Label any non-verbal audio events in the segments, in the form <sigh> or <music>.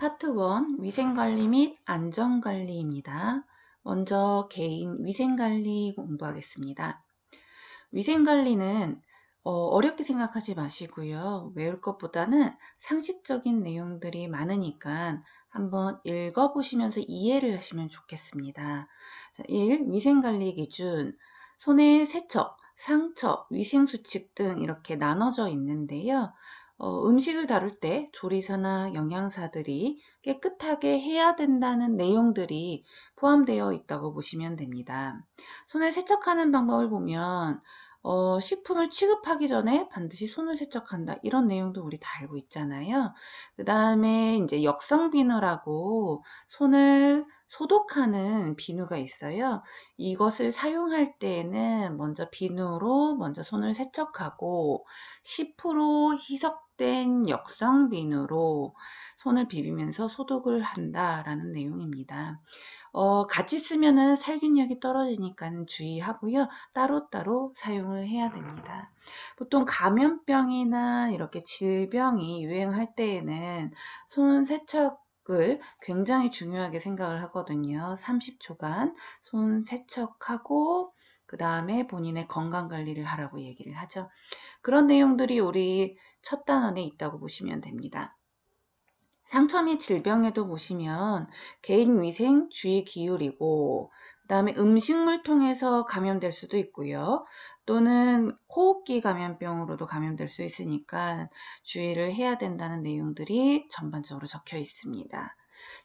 파트 1 위생관리 및 안전관리입니다. 먼저 개인 위생관리 공부하겠습니다. 위생관리는 어, 렵게 생각하지 마시고요. 외울 것보다는 상식적인 내용들이 많으니까 한번 읽어보시면서 이해를 하시면 좋겠습니다. 자, 1. 위생관리 기준 손의 세척, 상처, 위생수칙 등 이렇게 나눠져 있는데요. 어, 음식을 다룰 때 조리사나 영양사들이 깨끗하게 해야 된다는 내용들이 포함되어 있다고 보시면 됩니다. 손을 세척하는 방법을 보면 어, 식품을 취급하기 전에 반드시 손을 세척한다. 이런 내용도 우리 다 알고 있잖아요. 그 다음에 이제 역성 비누라고 손을 소독하는 비누가 있어요. 이것을 사용할 때에는 먼저 비누로 먼저 손을 세척하고 10% 희석된 역성 비누로 손을 비비면서 소독을 한다라는 내용입니다. 어, 같이 쓰면은 살균력이 떨어지니까 주의하고요. 따로따로 사용을 해야 됩니다. 보통 감염병이나 이렇게 질병이 유행할 때에는 손 세척 을 굉장히 중요하게 생각을 하거든요. 30초간 손 세척하고 그 다음에 본인의 건강 관리를 하라고 얘기를 하죠. 그런 내용들이 우리 첫 단원에 있다고 보시면 됩니다. 상처 및 질병에도 보시면 개인위생 주의 기울이고 그 다음에 음식물 통해서 감염될 수도 있고요. 또는 호흡기 감염병으로도 감염될 수 있으니까 주의를 해야 된다는 내용들이 전반적으로 적혀 있습니다.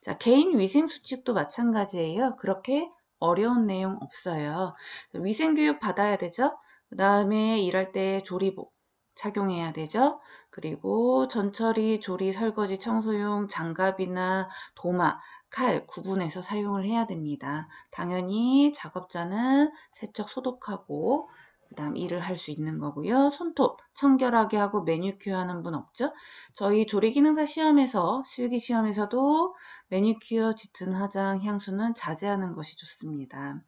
자, 개인위생 수칙도 마찬가지예요. 그렇게 어려운 내용 없어요. 위생교육 받아야 되죠. 그 다음에 일할 때 조리복, 착용해야 되죠. 그리고 전처리, 조리, 설거지, 청소용 장갑이나 도마, 칼 구분해서 사용을 해야 됩니다. 당연히 작업자는 세척 소독하고 그 다음 일을 할 수 있는 거고요. 손톱 청결하게 하고 매니큐어 하는 분 없죠? 저희 조리기능사 시험에서 실기 시험에서도 매니큐어, 짙은 화장, 향수는 자제하는 것이 좋습니다.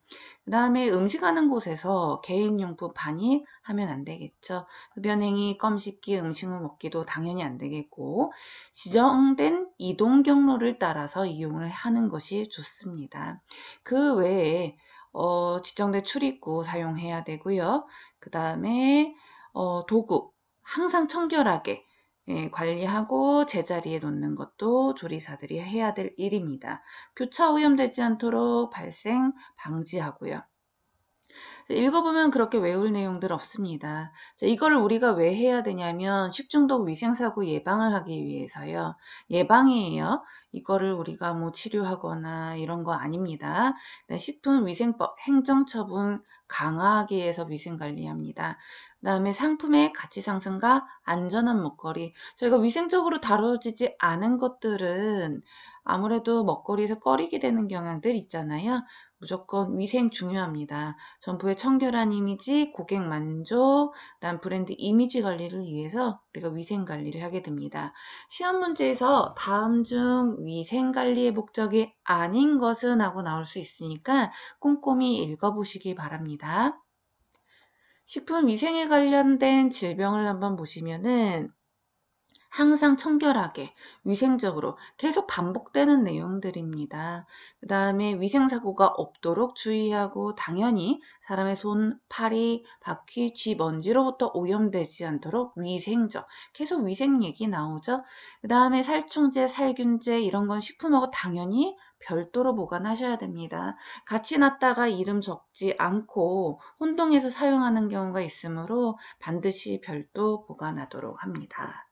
그 다음에 음식하는 곳에서 개인용품 반입하면 안 되겠죠. 흡연행위, 껌씹기, 음식물 먹기도 당연히 안 되겠고 지정된 이동 경로를 따라서 이용을 하는 것이 좋습니다. 그 외에 어, 지정된 출입구 사용해야 되고요. 그 다음에 어, 도구 항상 청결하게 예, 관리하고 제자리에 놓는 것도 조리사들이 해야 될 일입니다. 교차 오염되지 않도록 발생 방지하고요. 읽어보면 그렇게 외울 내용들 없습니다. 자, 이걸 우리가 왜 해야 되냐면 식중독 위생사고 예방을 하기 위해서요. 예방이에요. 이거를 우리가 뭐 치료하거나 이런 거 아닙니다. 네, 식품위생법 행정처분 강화하기 위해서 위생관리합니다. 그 다음에 상품의 가치 상승과 안전한 먹거리 저희가 위생적으로 다뤄지지 않은 것들은 아무래도 먹거리에서 꺼리게 되는 경향들 있잖아요. 무조건 위생 중요합니다. 점포의 청결한 이미지, 고객 만족, 난 브랜드 이미지 관리를 위해서 우리가 위생 관리를 하게 됩니다. 시험 문제에서 다음 중 위생 관리의 목적이 아닌 것은 하고 나올 수 있으니까 꼼꼼히 읽어보시기 바랍니다. 식품 위생에 관련된 질병을 한번 보시면은 항상 청결하게, 위생적으로 계속 반복되는 내용들입니다. 그 다음에 위생사고가 없도록 주의하고 당연히 사람의 손, 팔이, 바퀴, 쥐, 먼지로부터 오염되지 않도록 위생적, 계속 위생 얘기 나오죠. 그 다음에 살충제, 살균제 이런 건 식품하고 당연히 별도로 보관하셔야 됩니다. 같이 났다가 이름 적지 않고 혼동해서 사용하는 경우가 있으므로 반드시 별도 보관하도록 합니다.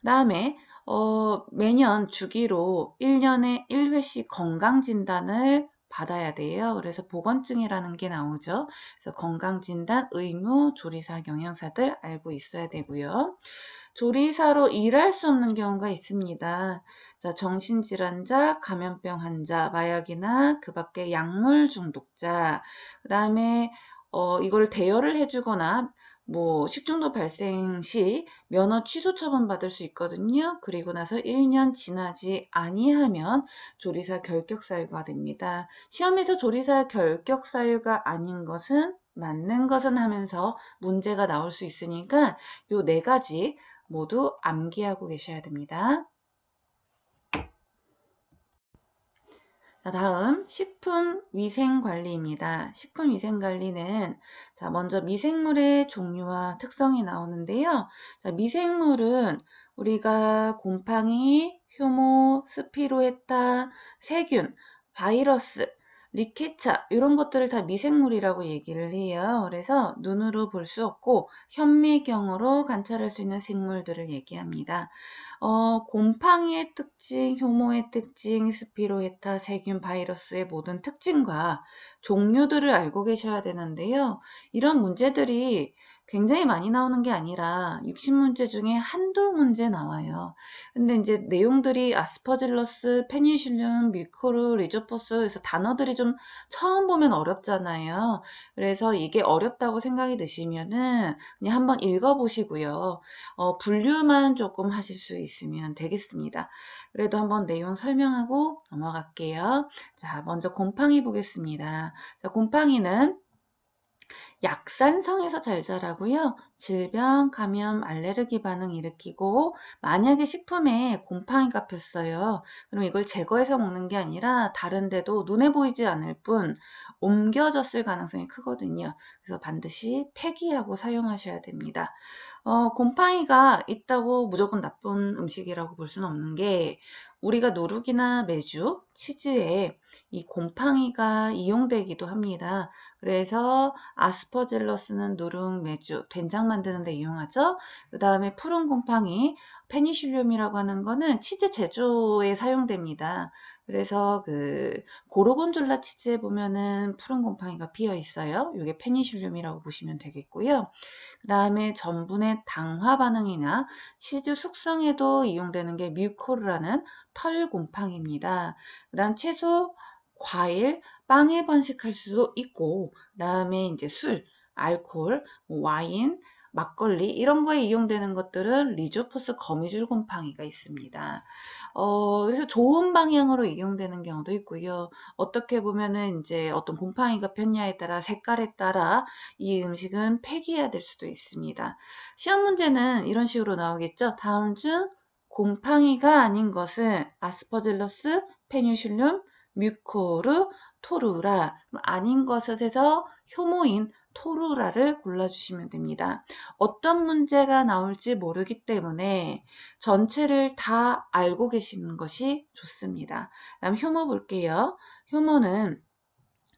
그 다음에 어, 매년 주기로 1년에 1회씩 건강진단을 받아야 돼요. 그래서 보건증이라는 게 나오죠. 그래서 건강진단, 의무, 조리사, 경영사들 알고 있어야 되고요. 조리사로 일할 수 없는 경우가 있습니다. 자, 정신질환자, 감염병 환자, 마약이나 그 밖에 약물 중독자, 그 다음에 어, 이걸 대여를 해주거나 뭐 식중독 발생 시 면허 취소 처분 받을 수 있거든요. 그리고 나서 1년 지나지 아니하면 조리사 결격 사유가 됩니다. 시험에서 조리사 결격 사유가 아닌 것은 맞는 것은 하면서 문제가 나올 수 있으니까 요 네 가지 모두 암기하고 계셔야 됩니다. 자, 다음 식품위생관리입니다. 식품위생관리는 자, 먼저 미생물의 종류와 특성이 나오는데요. 자, 미생물은 우리가 곰팡이, 효모, 스피로에타, 세균, 바이러스, 리케차 이런 것들을 다 미생물이라고 얘기를 해요. 그래서 눈으로 볼 수 없고 현미경으로 관찰할 수 있는 생물들을 얘기합니다. 어, 곰팡이의 특징, 효모의 특징, 스피로헤타, 세균, 바이러스의 모든 특징과 종류들을 알고 계셔야 되는데요. 이런 문제들이 굉장히 많이 나오는 게 아니라 60문제 중에 한두 문제 나와요. 근데 이제 내용들이 아스퍼질러스, 페니실륨, 미크루, 리조포스 에서 단어들이 좀 처음 보면 어렵잖아요. 그래서 이게 어렵다고 생각이 드시면은 그냥 한번 읽어보시고요. 어, 분류만 조금 하실 수 있으면 되겠습니다. 그래도 한번 내용 설명하고 넘어갈게요. 자, 먼저 곰팡이 보겠습니다. 자, 곰팡이는 약산성에서 잘 자라고요. 질병, 감염, 알레르기 반응 일으키고 만약에 식품에 곰팡이가 폈어요. 그럼 이걸 제거해서 먹는 게 아니라 다른 데도 눈에 보이지 않을 뿐 옮겨졌을 가능성이 크거든요. 그래서 반드시 폐기하고 사용하셔야 됩니다. 어, 곰팡이가 있다고 무조건 나쁜 음식이라고 볼 수는 없는 게 우리가 누룩이나 메주, 치즈에 이 곰팡이가 이용되기도 합니다. 그래서 아스퍼젤러스는 누룩, 메주, 된장 만드는 데 이용하죠. 그 다음에 푸른 곰팡이, 페니실륨이라고 하는 거는 치즈 제조에 사용됩니다. 그래서 그고르곤졸라 치즈에 보면은 푸른 곰팡이가 비어 있어요. 이게 페니실륨이라고 보시면 되겠고요. 그 다음에 전분의 당화 반응이나 치즈 숙성에도 이용되는 게 뮤코르라는 털 곰팡입니다. 이그 다음 채소, 과일, 빵에 번식할 수도 있고 그 다음에 이제 술, 알코올, 뭐 와인, 막걸리 이런 거에 이용되는 것들은 리조포스 거미줄 곰팡이가 있습니다. 어, 그래서 좋은 방향으로 이용되는 경우도 있고요. 어떻게 보면은 이제 어떤 곰팡이가 폈냐에 따라 색깔에 따라 이 음식은 폐기해야 될 수도 있습니다. 시험 문제는 이런 식으로 나오겠죠. 다음 중 곰팡이가 아닌 것은 아스퍼질러스, 페뉴실륨, 뮤코르, 토르라 아닌 것에서 효모인 토루라를 골라주시면 됩니다. 어떤 문제가 나올지 모르기 때문에 전체를 다 알고 계시는 것이 좋습니다. 다음 휴무 볼게요. 휴무는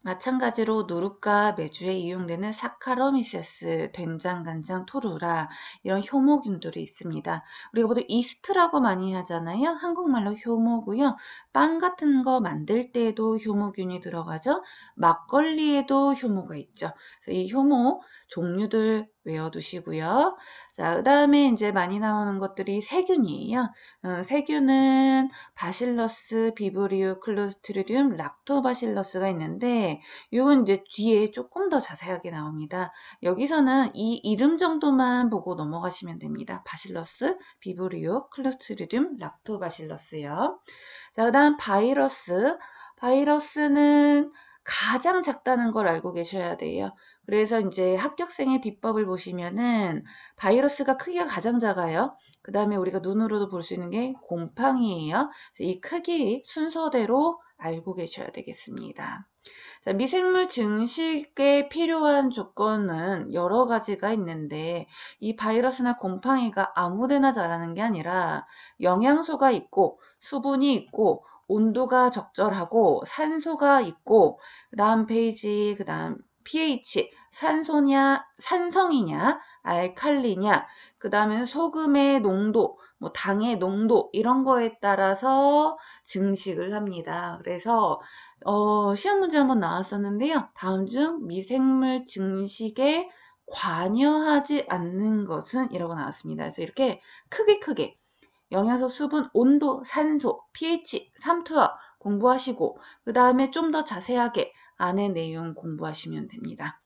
마찬가지로 누룩과 메주에 이용되는 사카로미세스 된장, 간장, 토루라 이런 효모균들이 있습니다. 우리가 보통 이스트라고 많이 하잖아요. 한국말로 효모고요. 빵 같은 거 만들 때에도 효모균이 들어가죠. 막걸리에도 효모가 있죠. 이 효모 종류들 외워두시고요. 자, 그 다음에 이제 많이 나오는 것들이 세균이에요. 어, 세균은 바실러스, 비브리오, 클로스트리듐, 락토바실러스가 있는데 이건 이제 뒤에 조금 더 자세하게 나옵니다. 여기서는 이 이름 정도만 보고 넘어가시면 됩니다. 바실러스, 비브리오, 클로스트리듐, 락토바실러스요. 자, 그 다음 바이러스. 바이러스는 가장 작다는 걸 알고 계셔야 돼요. 그래서 이제 합격생의 비법을 보시면은 바이러스가 크기가 가장 작아요. 그 다음에 우리가 눈으로도 볼 수 있는 게곰팡이에요이 크기 순서대로 알고 계셔야 되겠습니다. 자, 미생물 증식에 필요한 조건은 여러 가지가 있는데 이 바이러스나 곰팡이가 아무데나 자라는 게 아니라 영양소가 있고 수분이 있고 온도가 적절하고 산소가 있고 그 다음 페이지 그 다음 pH 산소냐, 산성이냐, 알칼리냐, 그 다음에 소금의 농도, 뭐 당의 농도 이런 거에 따라서 증식을 합니다. 그래서 어, 시험 문제 한번 나왔었는데요. 다음 중 미생물 증식에 관여하지 않는 것은 이라고 나왔습니다. 그래서 이렇게 크게 크게 영양소, 수분, 온도, 산소, pH, 삼투압 공부하시고 그 다음에 좀 더 자세하게 안의 내용 공부하시면 됩니다.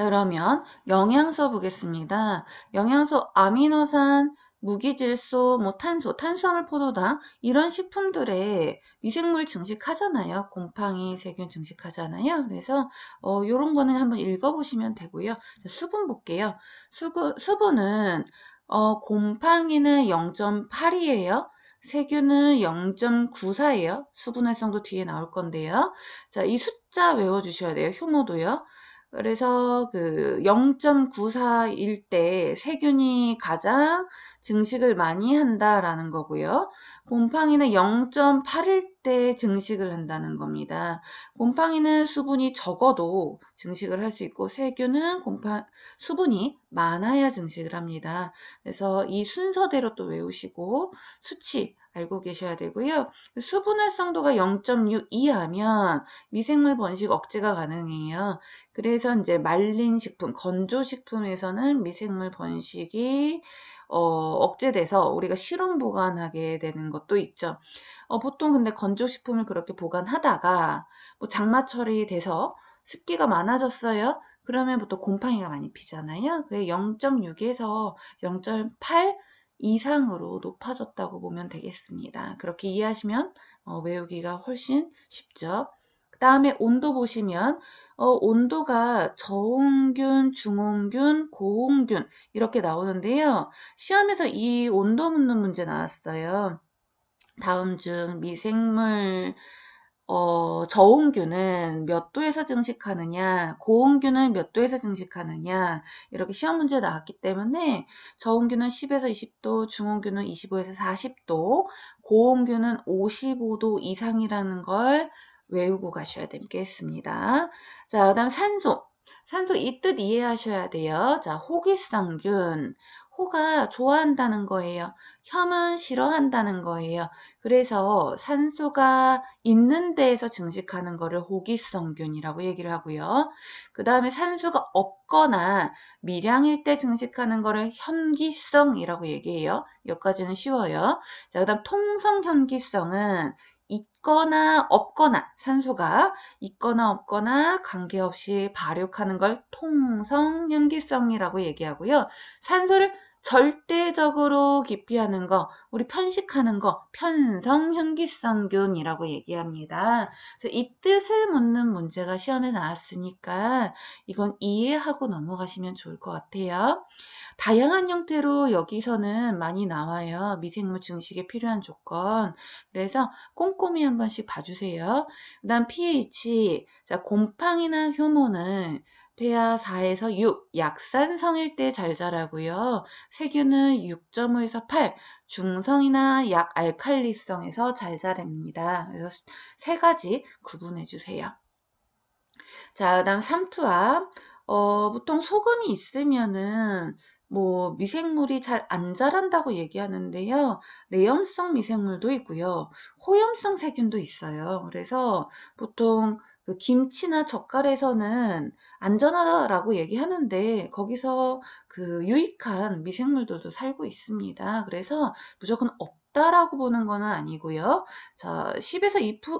자, 그러면 영양소 보겠습니다. 영양소 아미노산, 무기질소, 뭐 탄소, 탄수화물 포도당 이런 식품들의 미생물 증식하잖아요. 곰팡이, 세균 증식하잖아요. 그래서 어, 요런 거는 한번 읽어보시면 되고요. 자, 수분 볼게요. 수구, 수분은 어, 곰팡이는 0.8이에요. 세균은 0.94예요. 수분 활성도 뒤에 나올 건데요. 자, 이 숫자 외워주셔야 돼요. 효모도요. 그래서 그 0.94일 때 세균이 가장 증식을 많이 한다라는 거고요. 곰팡이는 0.8일 때 증식을 한다는 겁니다. 곰팡이는 수분이 적어도 증식을 할 수 있고 세균은 곰팡 수분이 많아야 증식을 합니다. 그래서 이 순서대로 또 외우시고 수치 알고 계셔야 되고요. 수분 활성도가 0.6 이하면 미생물 번식 억제가 가능해요. 그래서 이제 말린 식품, 건조 식품에서는 미생물 번식이 어, 억제돼서 우리가 실온 보관하게 되는 것도 있죠. 어, 보통 근데 건조식품을 그렇게 보관하다가 뭐 장마철이 돼서 습기가 많아졌어요. 그러면 보통 곰팡이가 많이 피잖아요. 그게 0.6에서 0.8 이상으로 높아졌다고 보면 되겠습니다. 그렇게 이해하시면 어, 외우기가 훨씬 쉽죠. 다음에 온도 보시면 어, 온도가 저온균, 중온균, 고온균 이렇게 나오는데요. 시험에서 이 온도 묻는 문제 나왔어요. 다음 중 미생물 어, 저온균은 몇 도에서 증식하느냐, 고온균은 몇 도에서 증식하느냐, 이렇게 시험 문제 나왔기 때문에 저온균은 10에서 20도, 중온균은 25에서 40도, 고온균은 55도 이상이라는 걸 외우고 가셔야 되겠습니다. 자, 그 다음 산소. 산소 이 뜻 이해하셔야 돼요. 자, 호기성균. 호가 좋아한다는 거예요. 혐은 싫어한다는 거예요. 그래서 산소가 있는 데에서 증식하는 거를 호기성균이라고 얘기를 하고요. 그 다음에 산소가 없거나 미량일 때 증식하는 거를 혐기성이라고 얘기해요. 여기까지는 쉬워요. 자, 그 다음 통성혐기성은 있거나 없거나 산소가 있거나 없거나 관계없이 발육하는 걸 통성 염기성이라고 얘기하고요. 산소를 절대적으로 기피하는 거, 우리 편식하는 거, 편성 현기성균이라고 얘기합니다. 그래서 이 뜻을 묻는 문제가 시험에 나왔으니까 이건 이해하고 넘어가시면 좋을 것 같아요. 다양한 형태로 여기서는 많이 나와요. 미생물 증식에 필요한 조건. 그래서 꼼꼼히 한 번씩 봐주세요. 그 다음 pH, 자, 곰팡이나 효모는 아카페아 4에서 6, 약산성일 때 잘 자라고요. 세균은 6.5에서 8, 중성이나 약 알칼리성에서 잘 자랍니다. 그래서 세 가지 구분해 주세요. 자, 그다음 삼투압. 어, 보통 소금이 있으면은 뭐 미생물이 잘 안 자란다고 얘기하는데요. 내염성 미생물도 있고요. 호염성 세균도 있어요. 그래서 보통 그 김치나 젓갈에서는 안전하다라고 얘기하는데 거기서 그 유익한 미생물들도 살고 있습니다. 그래서 무조건 없다라고 보는 거는 아니고요. 자, 10에서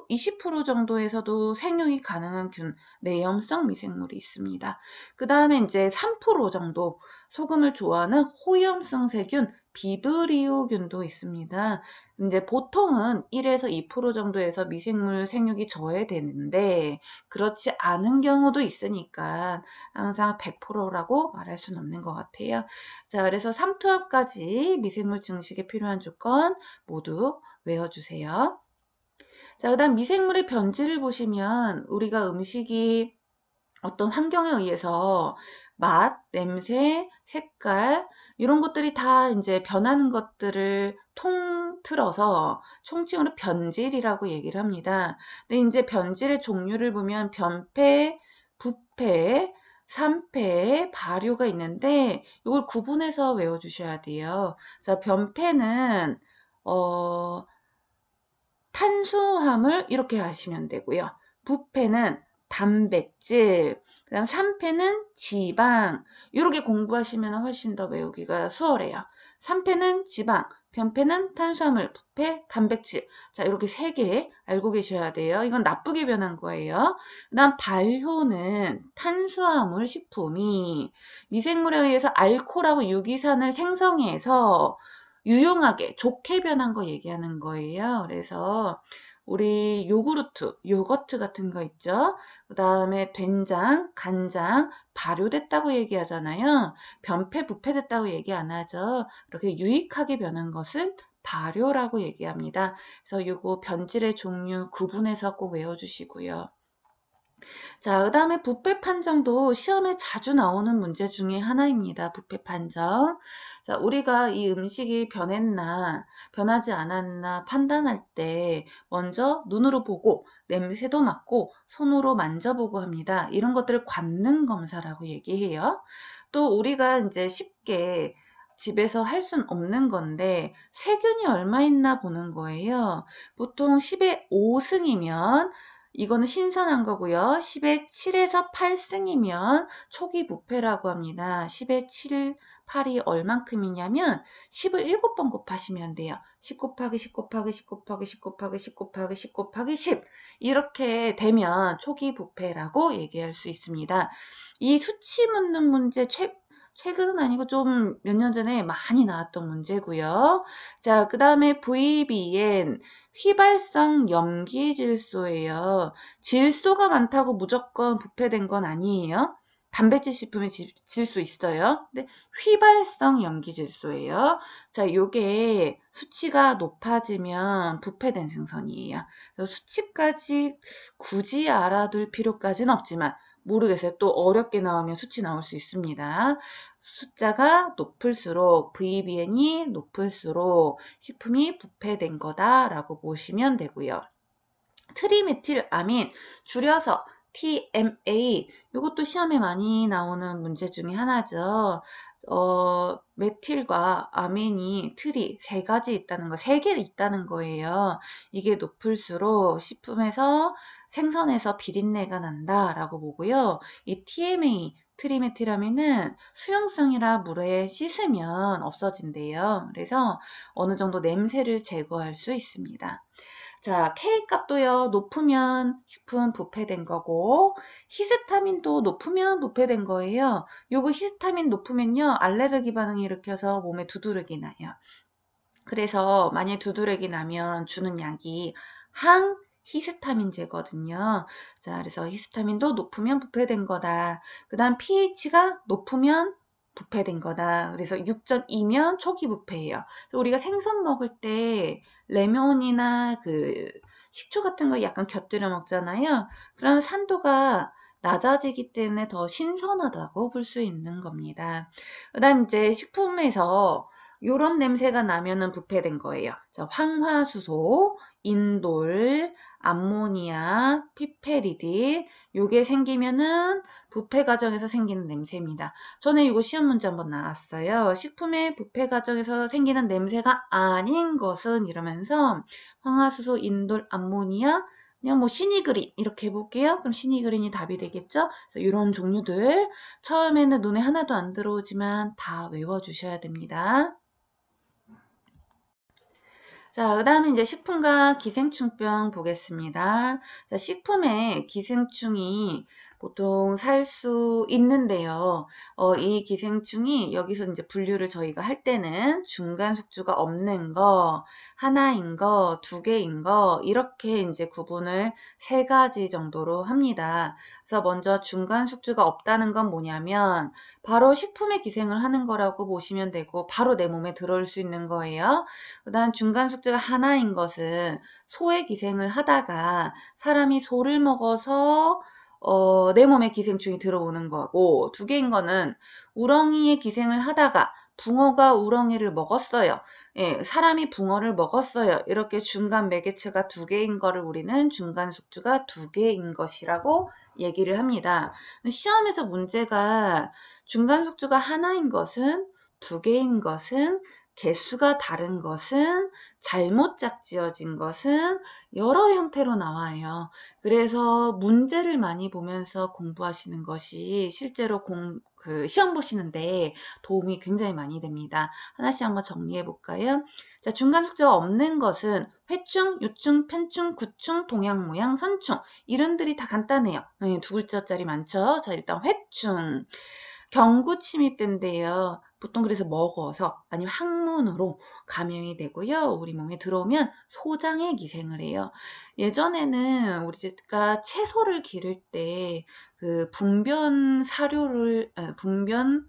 20% 정도에서도 생육이 가능한 균 내염성 미생물이 있습니다. 그 다음에 이제 3% 정도 소금을 좋아하는 호염성 세균 비브리오균도 있습니다. 이제 보통은 1에서 2% 정도에서 미생물 생육이 저해되는데 그렇지 않은 경우도 있으니까 항상 100%라고 말할 수는 없는 것 같아요. 자, 그래서 3투압까지 미생물 증식에 필요한 조건 모두 외워주세요. 자, 그 다음 미생물의 변질을 보시면 우리가 음식이 어떤 환경에 의해서 맛, 냄새, 색깔 이런 것들이 다 이제 변하는 것들을 통틀어서 총칭으로 변질이라고 얘기를 합니다. 근데 이제 변질의 종류를 보면 변폐, 부패, 산패, 발효가 있는데 이걸 구분해서 외워주셔야 돼요. 자, 변폐는 어, 탄수화물 이렇게 하시면 되고요. 부패는 단백질, 그 다음 3패는 지방 이렇게 공부하시면 훨씬 더 외우기가 수월해요. 3패는 지방, 변패는 탄수화물, 부패, 단백질 자 이렇게 세 개 알고 계셔야 돼요. 이건 나쁘게 변한 거예요. 그 다음 발효는 탄수화물 식품이 미생물에 의해서 알코올하고 유기산을 생성해서 유용하게 좋게 변한 거 얘기하는 거예요. 그래서 우리 요구르트, 요거트 같은 거 있죠? 그 다음에 된장, 간장, 발효됐다고 얘기하잖아요. 변폐, 부패됐다고 얘기 안 하죠. 이렇게 유익하게 변한 것은 발효라고 얘기합니다. 그래서 요거 변질의 종류 구분해서 꼭 외워주시고요. 자, 그 다음에 부패 판정도 시험에 자주 나오는 문제 중에 하나입니다. 부패 판정. 자, 우리가 이 음식이 변했나, 변하지 않았나 판단할 때 먼저 눈으로 보고, 냄새도 맡고, 손으로 만져보고 합니다. 이런 것들을 관능 검사라고 얘기해요. 또 우리가 이제 쉽게 집에서 할 순 없는 건데 세균이 얼마 있나 보는 거예요. 보통 10에 5승이면 이거는 신선한 거고요. 1 0에 7에서 8승이면 초기 부패라고 합니다. 1 0에 7, 8이 얼만큼이냐면 10을 7번 곱하시면 돼요. 10 곱하기 10 곱하기 10 곱하기 10 곱하기 10 곱하기 10 곱하기 10 이렇게 되면 초기 부패라고 얘기할 수 있습니다. 이 수치 묻는 문제 최, 최근은 아니고 좀 몇 년 전에 많이 나왔던 문제고요. 자, 그 다음에 VBN, 휘발성 염기 질소예요. 질소가 많다고 무조건 부패된 건 아니에요. 단백질 식품에 질소 있어요. 근데 휘발성 염기 질소예요. 자, 요게 수치가 높아지면 부패된 생선이에요. 그래서 수치까지 굳이 알아둘 필요까지는 없지만 모르겠어요. 또 어렵게 나오면 수치 나올 수 있습니다. 숫자가 높을수록 VBN이 높을수록 식품이 부패된 거다라고 보시면 되고요. 트리메틸아민 줄여서 TMA 이것도 시험에 많이 나오는 문제 중에 하나죠. 어, 메틸과 아멘이 틀이 세 가지 있다는 거, 세 개 있다는 거예요. 이게 높을수록 식품에서 생선에서 비린내가 난다라고 보고요. 이 TMA 트리메틸라면은 수용성이라 물에 씻으면 없어진대요. 그래서 어느 정도 냄새를 제거할 수 있습니다. 자, K 값도요, 높으면 식품 부패된 거고, 히스타민도 높으면 부패된 거예요. 요거 히스타민 높으면요, 알레르기 반응이 일으켜서 몸에 두드러기 나요. 그래서 만약 두드러기 나면 주는 약이 항, 히스타민제거든요. 자, 그래서 히스타민도 높으면 부패된 거다. 그 다음 pH가 높으면 부패된 거다. 그래서 6.2면 초기 부패예요. 우리가 생선 먹을 때 레몬이나 그 식초 같은 거 약간 곁들여 먹잖아요. 그러면 산도가 낮아지기 때문에 더 신선하다고 볼 수 있는 겁니다. 그 다음 이제 식품에서 요런 냄새가 나면은 부패된 거예요. 자, 황화수소, 인돌, 암모니아, 피페리디 요게 생기면은 부패 과정에서 생기는 냄새입니다. 전에 이거 시험 문제 한번 나왔어요. 식품의 부패 과정에서 생기는 냄새가 아닌 것은 이러면서 황화수소, 인돌, 암모니아 그냥 뭐 시니그린 이렇게 해볼게요. 그럼 시니그린이 답이 되겠죠? 이런 종류들 처음에는 눈에 하나도 안 들어오지만 다 외워주셔야 됩니다. 자, 그 다음에 이제 식품과 기생충병 보겠습니다. 자, 식품에 기생충이 보통 살 수 있는데요. 어, 이 기생충이 여기서 이제 분류를 저희가 할 때는 중간 숙주가 없는 거, 하나인 거, 두 개인 거 이렇게 이제 구분을 세 가지 정도로 합니다. 그래서 먼저 중간 숙주가 없다는 건 뭐냐면 바로 식품에 기생을 하는 거라고 보시면 되고 바로 내 몸에 들어올 수 있는 거예요. 그다음 중간 숙주가 하나인 것은 소에 기생을 하다가 사람이 소를 먹어서 어, 내 몸에 기생충이 들어오는 거고 두 개인 거는 우렁이에 기생을 하다가 붕어가 우렁이를 먹었어요. 예, 사람이 붕어를 먹었어요. 이렇게 중간 매개체가 두 개인 거를 우리는 중간 숙주가 두 개인 것이라고 얘기를 합니다. 시험에서 문제가 중간 숙주가 하나인 것은 두 개인 것은 개수가 다른 것은 잘못 짝지어진 것은 여러 형태로 나와요. 그래서 문제를 많이 보면서 공부하시는 것이 실제로 공, 그 시험 보시는데 도움이 굉장히 많이 됩니다. 하나씩 한번 정리해 볼까요? 자, 중간 숙제가 없는 것은 회충, 요충, 편충, 구충, 동양, 모양, 선충 이름들이 다 간단해요. 네, 두 글자짜리 많죠? 자, 일단 회충 경구 침입된대요. 보통 그래서 먹어서 아니면 항문으로 감염이 되고요. 우리 몸에 들어오면 소장에 기생을 해요. 예전에는 우리가 채소를 기를 때 그 분변 사료를 분변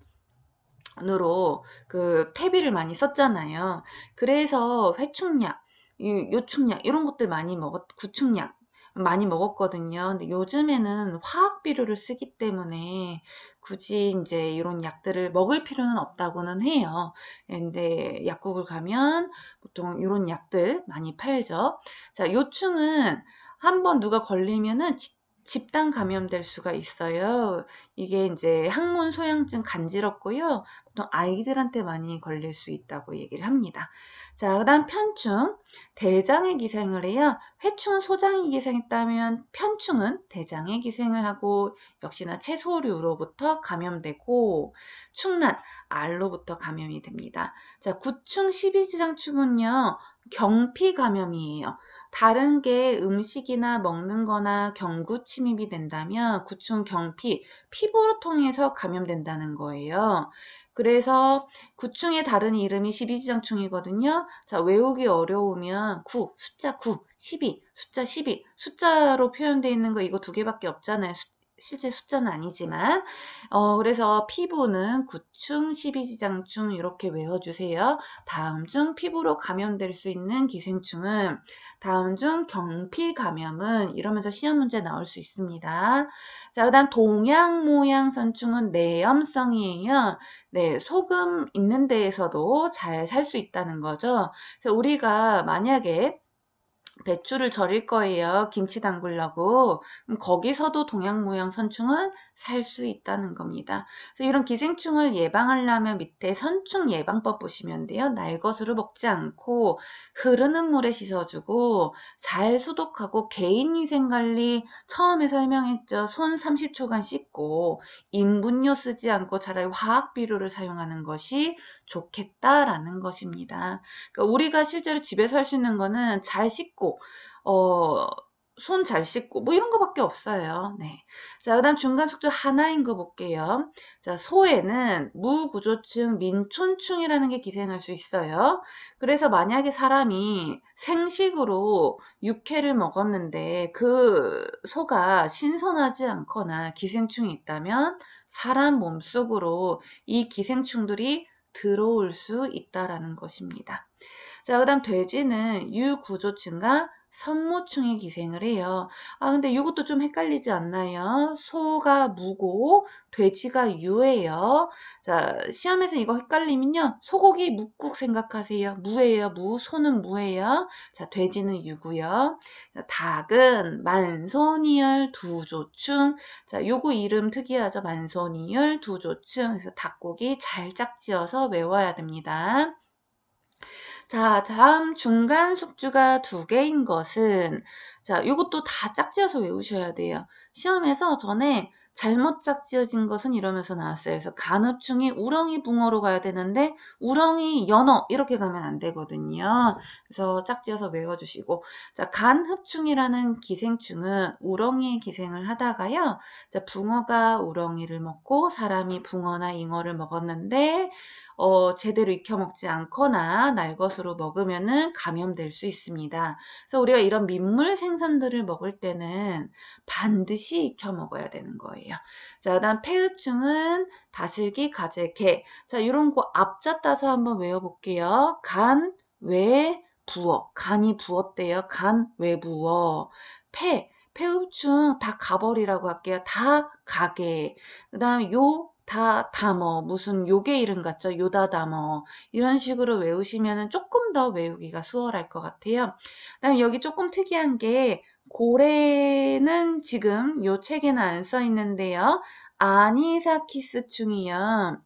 으로 그 퇴비를 많이 썼잖아요. 그래서 회충약, 요충약 이런 것들 많이 먹었 구충약 많이 먹었거든요. 근데 요즘에는 화학 비료를 쓰기 때문에 굳이 이제 이런 약들을 먹을 필요는 없다고는 해요. 근데 약국을 가면 보통 이런 약들 많이 팔죠. 자, 요충은 한번 누가 걸리면은 집단 감염될 수가 있어요. 이게 이제 항문 소양증 간지럽고요. 보통 아이들한테 많이 걸릴 수 있다고 얘기를 합니다. 자, 그다음 편충. 대장에 기생을 해요. 회충은 소장이 기생했다면 편충은 대장에 기생을 하고 역시나 채소류로부터 감염되고 충란 알로부터 감염이 됩니다. 자, 구충 12지장충은요. 경피 감염이에요. 다른 게 음식이나 먹는 거나 경구 침입이 된다면 구충 경피, 피부로 통해서 감염된다는 거예요. 그래서 구충의 다른 이름이 십이지장충이거든요 자, 외우기 어려우면 9, 숫자 9, 12, 숫자 12, 숫자로 표현되어 있는 거 이거 두 개밖에 없잖아요. 실제 숫자는 아니지만 어 그래서 피부는 구충, 십이지장충 이렇게 외워주세요. 다음 중 피부로 감염될 수 있는 기생충은 다음 중 경피 감염은 이러면서 시험 문제 나올 수 있습니다. 자, 그다음 동양 모양 선충은 내염성이에요. 네, 소금 있는 데에서도 잘 살 수 있다는 거죠. 그래서 우리가 만약에 배추를 절일 거예요. 김치 담글라고. 거기서도 동양 무형 선충은 살 수 있다는 겁니다. 그래서 이런 기생충을 예방하려면 밑에 선충 예방법 보시면 돼요. 날것으로 먹지 않고 흐르는 물에 씻어주고 잘 소독하고 개인 위생 관리 처음에 설명했죠. 손 30초간 씻고 인분료 쓰지 않고 차라리 화학 비료를 사용하는 것이 좋겠다라는 것입니다. 그러니까 우리가 실제로 집에서 할 수 있는 거는 잘 씻고 어, 손 잘 씻고 뭐 이런 거밖에 없어요. 네. 자, 그다음 중간 숙주 하나인 거 볼게요. 자, 소에는 무구조층 민촌충이라는 게 기생할 수 있어요. 그래서 만약에 사람이 생식으로 육회를 먹었는데 그 소가 신선하지 않거나 기생충이 있다면 사람 몸속으로 이 기생충들이 들어올 수 있다라는 것입니다. 자, 그 다음 돼지는 유구조증과 선모충이 기생을 해요. 아 근데 이것도 좀 헷갈리지 않나요? 소가 무고 돼지가 유예요. 자 시험에서 이거 헷갈리면요. 소고기 묵국 생각하세요. 무예요. 무 소는 무예요. 자 돼지는 유고요. 자, 닭은 만손이열 두조충. 자 요거 이름 특이하죠. 만손이열 두조충. 그래서 닭고기 잘 짝지어서 외워야 됩니다. 자, 다음 중간 숙주가 두 개인 것은 자, 이것도 다 짝지어서 외우셔야 돼요. 시험에서 전에 잘못 짝지어진 것은 이러면서 나왔어요. 그래서 간읍충이 우렁이 붕어로 가야 되는데 우렁이 연어 이렇게 가면 안 되거든요. 그래서 짝지어서 외워주시고 자 간흡충이라는 기생충은 우렁이에 기생을 하다가요. 자 붕어가 우렁이를 먹고 사람이 붕어나 잉어를 먹었는데 어, 제대로 익혀 먹지 않거나 날것으로 먹으면은 감염될 수 있습니다. 그래서 우리가 이런 민물 생선들을 먹을 때는 반드시 익혀 먹어야 되는 거예요. 자, 그다음 폐흡충은 다슬기, 가재, 개. 자, 이런 거 앞자 따서 한번 외워볼게요. 간, 외, 부어. 간이 부었대요. 간, 외, 부어. 폐. 폐흡충 다 가버리라고 할게요. 다 가게. 그 다음 요, 다 담어 뭐 무슨 요게 이름 같죠 요다 담어 뭐. 이런 식으로 외우시면 조금 더 외우기가 수월할 것 같아요 다음 여기 조금 특이한 게 고래는 지금 요 책에는 안 써 있는데요 아니사키스 충이요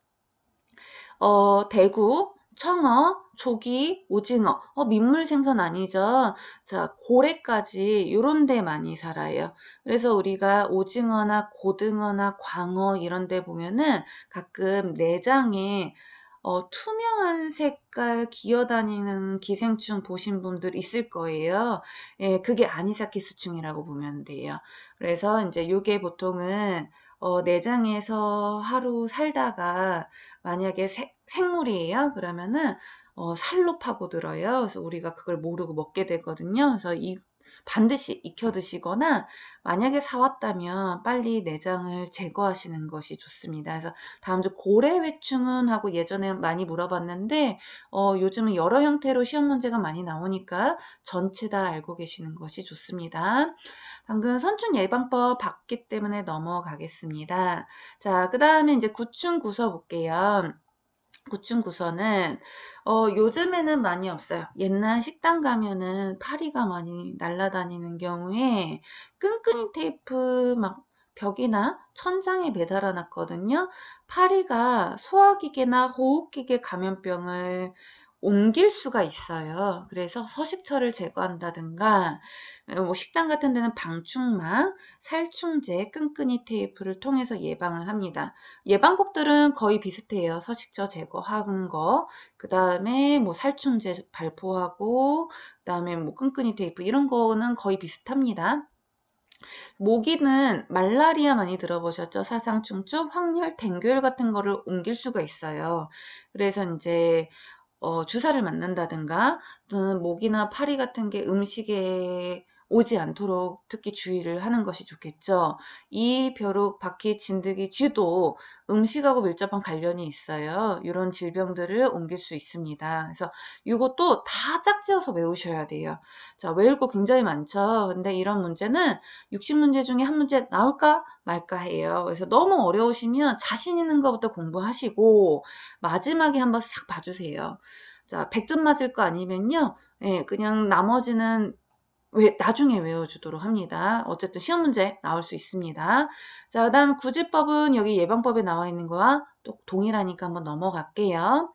어, 대구 청어 조기, 오징어, 어, 민물 생선 아니죠? 자, 고래까지 이런 데 많이 살아요. 그래서 우리가 오징어나 고등어나 광어 이런 데 보면은 가끔 내장에 어, 투명한 색깔 기어다니는 기생충 보신 분들 있을 거예요. 예, 그게 아니사키스충이라고 보면 돼요. 그래서 이제 요게 보통은 어, 내장에서 하루 살다가 만약에 세, 생물이에요. 그러면은 어, 살로 파고들어요. 그래서 우리가 그걸 모르고 먹게 되거든요. 그래서 이, 반드시 익혀 드시거나 만약에 사왔다면 빨리 내장을 제거하시는 것이 좋습니다. 그래서 다음 주 고래 회충은 하고 예전에 많이 물어봤는데 어, 요즘은 여러 형태로 시험 문제가 많이 나오니까 전체 다 알고 계시는 것이 좋습니다. 방금 선충 예방법 봤기 때문에 넘어가겠습니다. 자, 그 다음에 이제 구충 구서 볼게요. 구충구선은 어, 요즘에는 많이 없어요. 옛날 식당 가면은 파리가 많이 날아다니는 경우에 끈끈이 음. 테이프 막 벽이나 천장에 매달아 놨거든요. 파리가 소화기계나 호흡기계 감염병을 옮길 수가 있어요. 그래서 서식처를 제거한다든가 어, 뭐 식당 같은 데는 방충망, 살충제, 끈끈이 테이프를 통해서 예방을 합니다. 예방법들은 거의 비슷해요. 서식처 제거하는 거, 그 다음에 뭐 살충제 발포하고, 그 다음에 뭐 끈끈이 테이프 이런 거는 거의 비슷합니다. 모기는 말라리아 많이 들어보셨죠? 사상충충, 황열, 댕귤 같은 거를 옮길 수가 있어요. 그래서 이제 어, 주사를 맞는다든가 또는 모기나 파리 같은 게 음식에 오지 않도록 특히 주의를 하는 것이 좋겠죠. 이 벼룩, 바퀴, 진드기, 쥐도 음식하고 밀접한 관련이 있어요. 이런 질병들을 옮길 수 있습니다. 그래서 이것도 다 짝지어서 외우셔야 돼요. 자, 외울 거 굉장히 많죠. 근데 이런 문제는 60문제 중에 한 문제 나올까 말까 해요. 그래서 너무 어려우시면 자신 있는 것부터 공부하시고 마지막에 한번 싹 봐주세요. 자, 100점 맞을 거 아니면요. 예, 그냥 나머지는 왜, 나중에 외워주도록 합니다. 어쨌든 시험 문제 나올 수 있습니다. 자, 그 다음 구제법은 여기 예방법에 나와 있는 거와 또 동일하니까 한번 넘어갈게요.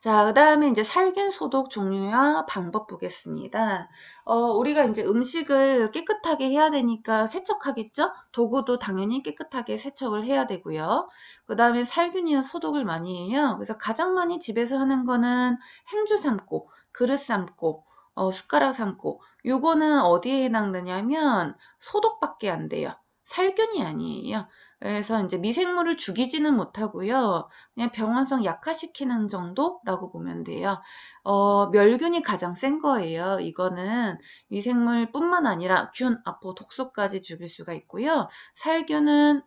자, 그 다음에 이제 살균 소독 종류와 방법 보겠습니다. 어, 우리가 이제 음식을 깨끗하게 해야 되니까 세척하겠죠? 도구도 당연히 깨끗하게 세척을 해야 되고요. 그 다음에 살균이나 소독을 많이 해요. 그래서 가장 많이 집에서 하는 거는 행주 삶고, 그릇 삶고, 어, 숟가락 삼고 요거는 어디에 해당되냐면 소독밖에 안 돼요. 살균이 아니에요. 그래서 이제 미생물을 죽이지는 못하고요. 그냥 병원성 약화시키는 정도라고 보면 돼요. 어, 멸균이 가장 센 거예요. 이거는 미생물뿐만 아니라 균, 아포, 독소까지 죽일 수가 있고요. 살균은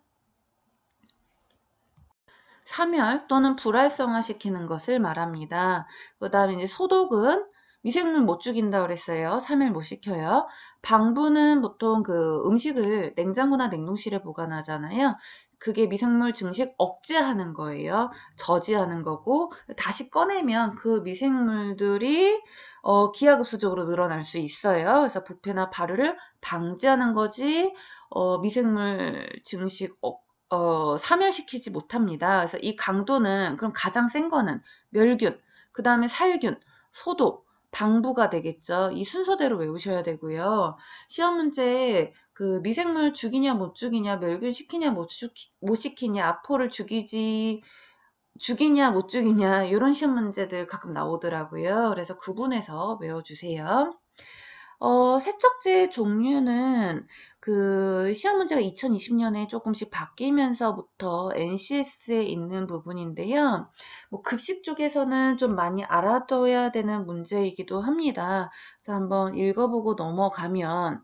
사멸 또는 불활성화시키는 것을 말합니다. 그 다음에 이제 소독은 미생물 못 죽인다 그랬어요. 3일 못시켜요 방부는 보통 그 음식을 냉장고나 냉동실에 보관하잖아요. 그게 미생물 증식 억제하는 거예요. 저지하는 거고 다시 꺼내면 그 미생물들이 어, 기하급수적으로 늘어날 수 있어요. 그래서 부패나 발효를 방지하는 거지 어, 미생물 증식 억 어, 사멸시키지 못합니다. 그래서 이 강도는 그럼 가장 센 거는 멸균, 그 다음에 살균, 소독, 방부가 되겠죠. 이 순서대로 외우셔야 되고요. 시험 문제 그 미생물 죽이냐 못 죽이냐, 멸균 시키냐 못, 죽이, 못 시키냐, 아포를 죽이지 죽이냐 못 죽이냐 이런 시험 문제들 가끔 나오더라고요. 그래서 구분해서 외워주세요. 어, 세척제 종류는 그 시험 문제가 2020년에 조금씩 바뀌면서부터 NCS에 있는 부분인데요. 뭐 급식 쪽에서는 좀 많이 알아둬야 되는 문제이기도 합니다. 그래서 한번 읽어보고 넘어가면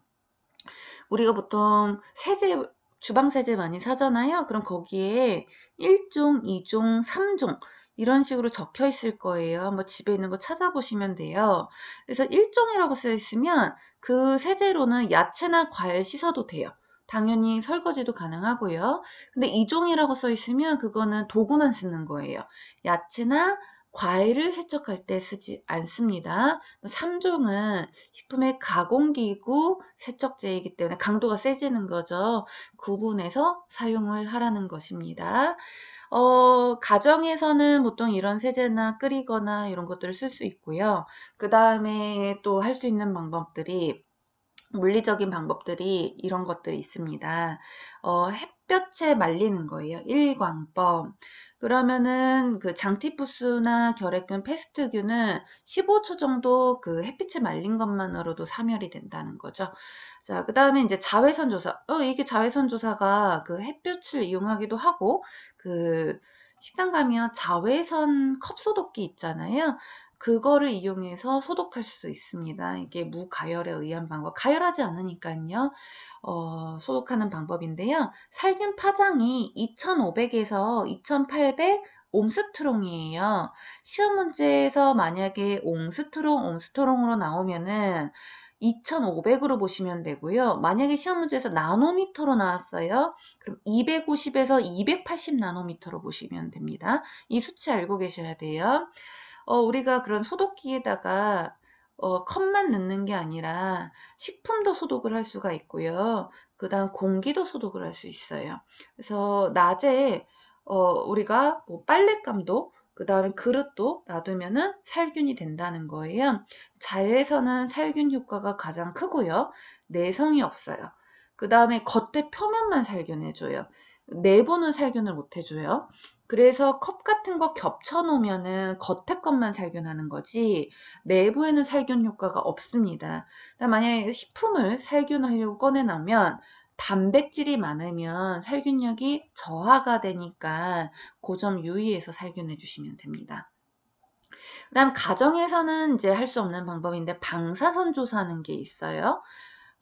우리가 보통 세제 주방 세제 많이 사잖아요. 그럼 거기에 1종, 2종, 3종 이런 식으로 적혀 있을 거예요. 한번 집에 있는 거 찾아보시면 돼요. 그래서 일종이라고 쓰여 있으면 그 세제로는 야채나 과일 씻어도 돼요. 당연히 설거지도 가능하고요. 근데 이종이라고 써 있으면 그거는 도구만 쓰는 거예요. 야채나 과일을 세척할 때 쓰지 않습니다. 3종은 식품의 가공기구 세척제이기 때문에 강도가 세지는 거죠. 구분해서 사용을 하라는 것입니다. 어, 가정에서는 보통 이런 세제나 끓이거나 이런 것들을 쓸 수 있고요. 그 다음에 또 할 수 있는 방법들이 물리적인 방법들이 이런 것들이 있습니다. 어, 햇 햇볕에 말리는 거예요. 일광법. 그러면은 그 장티푸스나 결핵균 페스트균은 15초 정도 그 햇빛에 말린 것만으로도 사멸이 된다는 거죠. 자, 그 다음에 이제 자외선 조사. 어, 이게 자외선 조사가 그 햇볕을 이용하기도 하고 그 식당 가면 자외선 컵 소독기 있잖아요. 그거를 이용해서 소독할 수도 있습니다. 이게 무가열에 의한 방법, 가열하지 않으니까요. 어, 소독하는 방법인데요. 살균 파장이 2,500에서 2,800 옴스트롱이에요. 시험 문제에서 만약에 옹스트롱, 옴스트롱으로 나오면은 2,500으로 보시면 되고요. 만약에 시험 문제에서 나노미터로 나왔어요. 그럼 250에서 280 나노미터로 보시면 됩니다. 이 수치 알고 계셔야 돼요. 어, 우리가 그런 소독기에다가 어, 컵만 넣는 게 아니라 식품도 소독을 할 수가 있고요. 그 다음 공기도 소독을 할 수 있어요. 그래서 낮에 어, 우리가 뭐 빨랫감도 그 다음에 그릇도 놔두면은 살균이 된다는 거예요. 자외선은 살균 효과가 가장 크고요. 내성이 없어요. 그 다음에 겉에 표면만 살균해줘요. 내부는 살균을 못해줘요. 그래서 컵 같은 거 겹쳐 놓으면은 겉에 것만 살균하는 거지 내부에는 살균 효과가 없습니다. 그러니까 만약에 식품을 살균하려고 꺼내 놓으면 단백질이 많으면 살균력이 저하가 되니까 고점 그 유의해서 살균해 주시면 됩니다. 그 다음 가정에서는 이제 할 수 없는 방법인데 방사선 조사하는 게 있어요.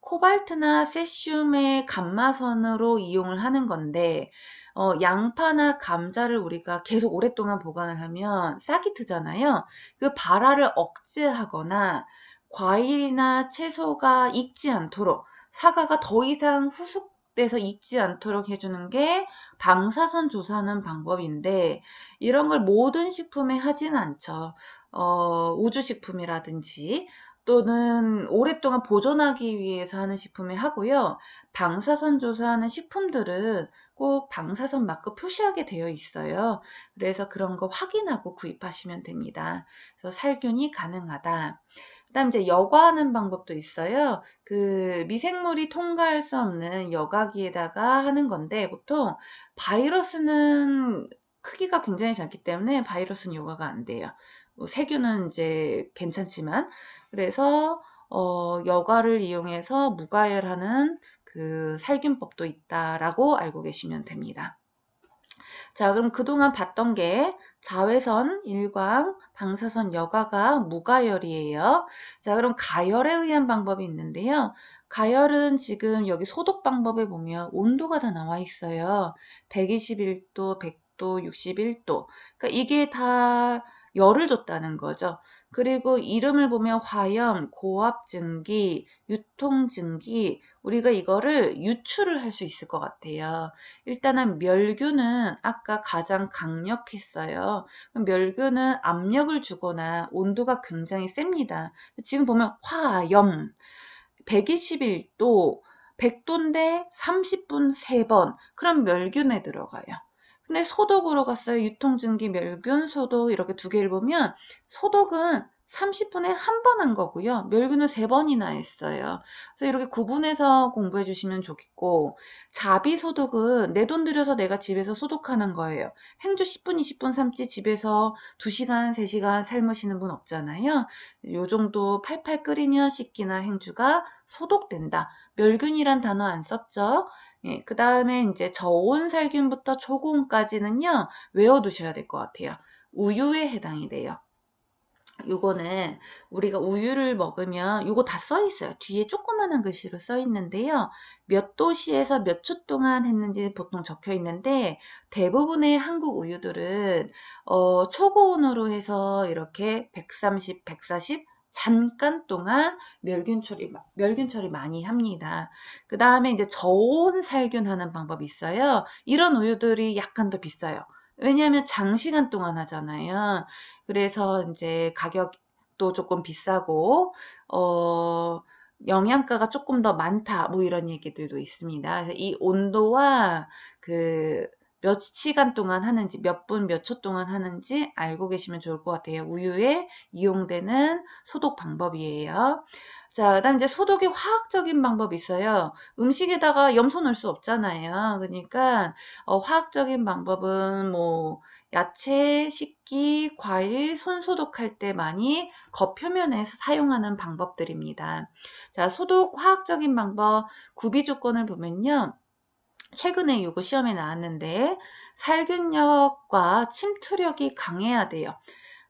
코발트나 세슘의 감마선으로 이용을 하는 건데 어, 양파나 감자를 우리가 계속 오랫동안 보관을 하면 싹이 트잖아요. 그 발화를 억제하거나 과일이나 채소가 익지 않도록 사과가 더 이상 후숙 돼서 익지 않도록 해주는 게 방사선 조사하는 방법인데 이런 걸 모든 식품에 하진 않죠. 어, 우주식품이라든지 또는 오랫동안 보존하기 위해서 하는 식품에 하고요. 방사선 조사하는 식품들은 꼭 방사선 마크 표시하게 되어 있어요. 그래서 그런 거 확인하고 구입하시면 됩니다. 그래서 살균이 가능하다. 그다음 이제 여과하는 방법도 있어요. 그 미생물이 통과할 수 없는 여과기에다가 하는 건데 보통 바이러스는 크기가 굉장히 작기 때문에 바이러스는 여과가 안 돼요. 뭐 세균은 이제 괜찮지만 그래서 어, 여과를 이용해서 무가열하는 그 살균법도 있다라고 알고 계시면 됩니다. 자, 그럼 그동안 봤던 게 자외선, 일광, 방사선, 여과가 무가열이에요. 자, 그럼 가열에 의한 방법이 있는데요. 가열은 지금 여기 소독 방법에 보면 온도가 다 나와 있어요. 121도, 100도, 61도. 그러니까 이게 다 열을 줬다는 거죠. 그리고 이름을 보면 화염, 고압 증기, 유통 증기 우리가 이거를 유추를 할수 있을 것 같아요. 일단은 멸균은 아까 가장 강력했어요. 멸균은 압력을 주거나 온도가 굉장히 셉니다. 지금 보면 화염 121도 100도인데 30분 3번 그럼 멸균에 들어가요. 근데 소독으로 갔어요. 유통증기, 멸균, 소독 이렇게 두 개를 보면 소독은 30분에 한 번 한 거고요. 멸균은 세번이나 했어요. 그래서 이렇게 구분해서 공부해 주시면 좋겠고 자비 소독은 내 돈 들여서 내가 집에서 소독하는 거예요. 행주 10분, 20분 삼지 집에서 2시간, 3시간 삶으시는 분 없잖아요. 요 정도 팔팔 끓이면 식기나 행주가 소독된다. 멸균이란 단어 안 썼죠? 예, 그 다음에 이제 저온 살균부터 초고온까지는요, 외워두셔야 될 것 같아요. 우유에 해당이 돼요. 요거는 우리가 우유를 먹으면 요거 다 써 있어요. 뒤에 조그만한 글씨로 써 있는데요. 몇 도시에서 몇 초 동안 했는지 보통 적혀 있는데 대부분의 한국 우유들은 어, 초고온으로 해서 이렇게 130, 140, 잠깐 동안 멸균 처리, 멸균 처리 많이 합니다. 그 다음에 이제 저온 살균하는 방법이 있어요. 이런 우유들이 약간 더 비싸요. 왜냐하면 장시간 동안 하잖아요. 그래서 이제 가격도 조금 비싸고, 어, 영양가가 조금 더 많다, 뭐 이런 얘기들도 있습니다. 그래서 이 온도와 그몇 시간 동안 하는지 몇 분 몇 초 동안 하는지 알고 계시면 좋을 것 같아요. 우유에 이용되는 소독 방법이에요. 자, 그 다음 이제 소독의 화학적인 방법이 있어요. 음식에다가 염소 넣을 수 없잖아요. 그러니까, 어, 화학적인 방법은 뭐, 야채, 식기, 과일, 손 소독할 때 많이 겉표면에서 사용하는 방법들입니다. 자, 소독 화학적인 방법, 구비 조건을 보면요. 최근에 요거 시험에 나왔는데 살균력과 침투력이 강해야 돼요.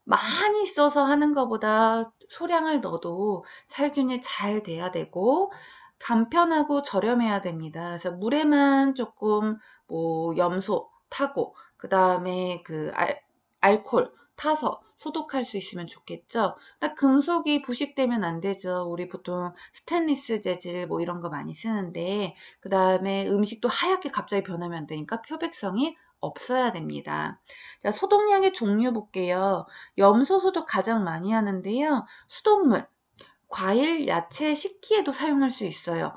많이 써서 하는 것보다 소량을 넣어도 살균이 잘 돼야 되고 간편하고 저렴해야 됩니다. 그래서 물에만 조금 뭐 염소 타고 그 다음에 그 알, 알콜 타서 소독할 수 있으면 좋겠죠. 딱 금속이 부식되면 안 되죠. 우리 보통 스테인리스 재질 뭐 이런 거 많이 쓰는데 그 다음에 음식도 하얗게 갑자기 변하면 안 되니까 표백성이 없어야 됩니다. 자, 소독량의 종류 볼게요. 염소 소독 가장 많이 하는데요. 수돗물, 과일, 야채 식기에도 사용할 수 있어요.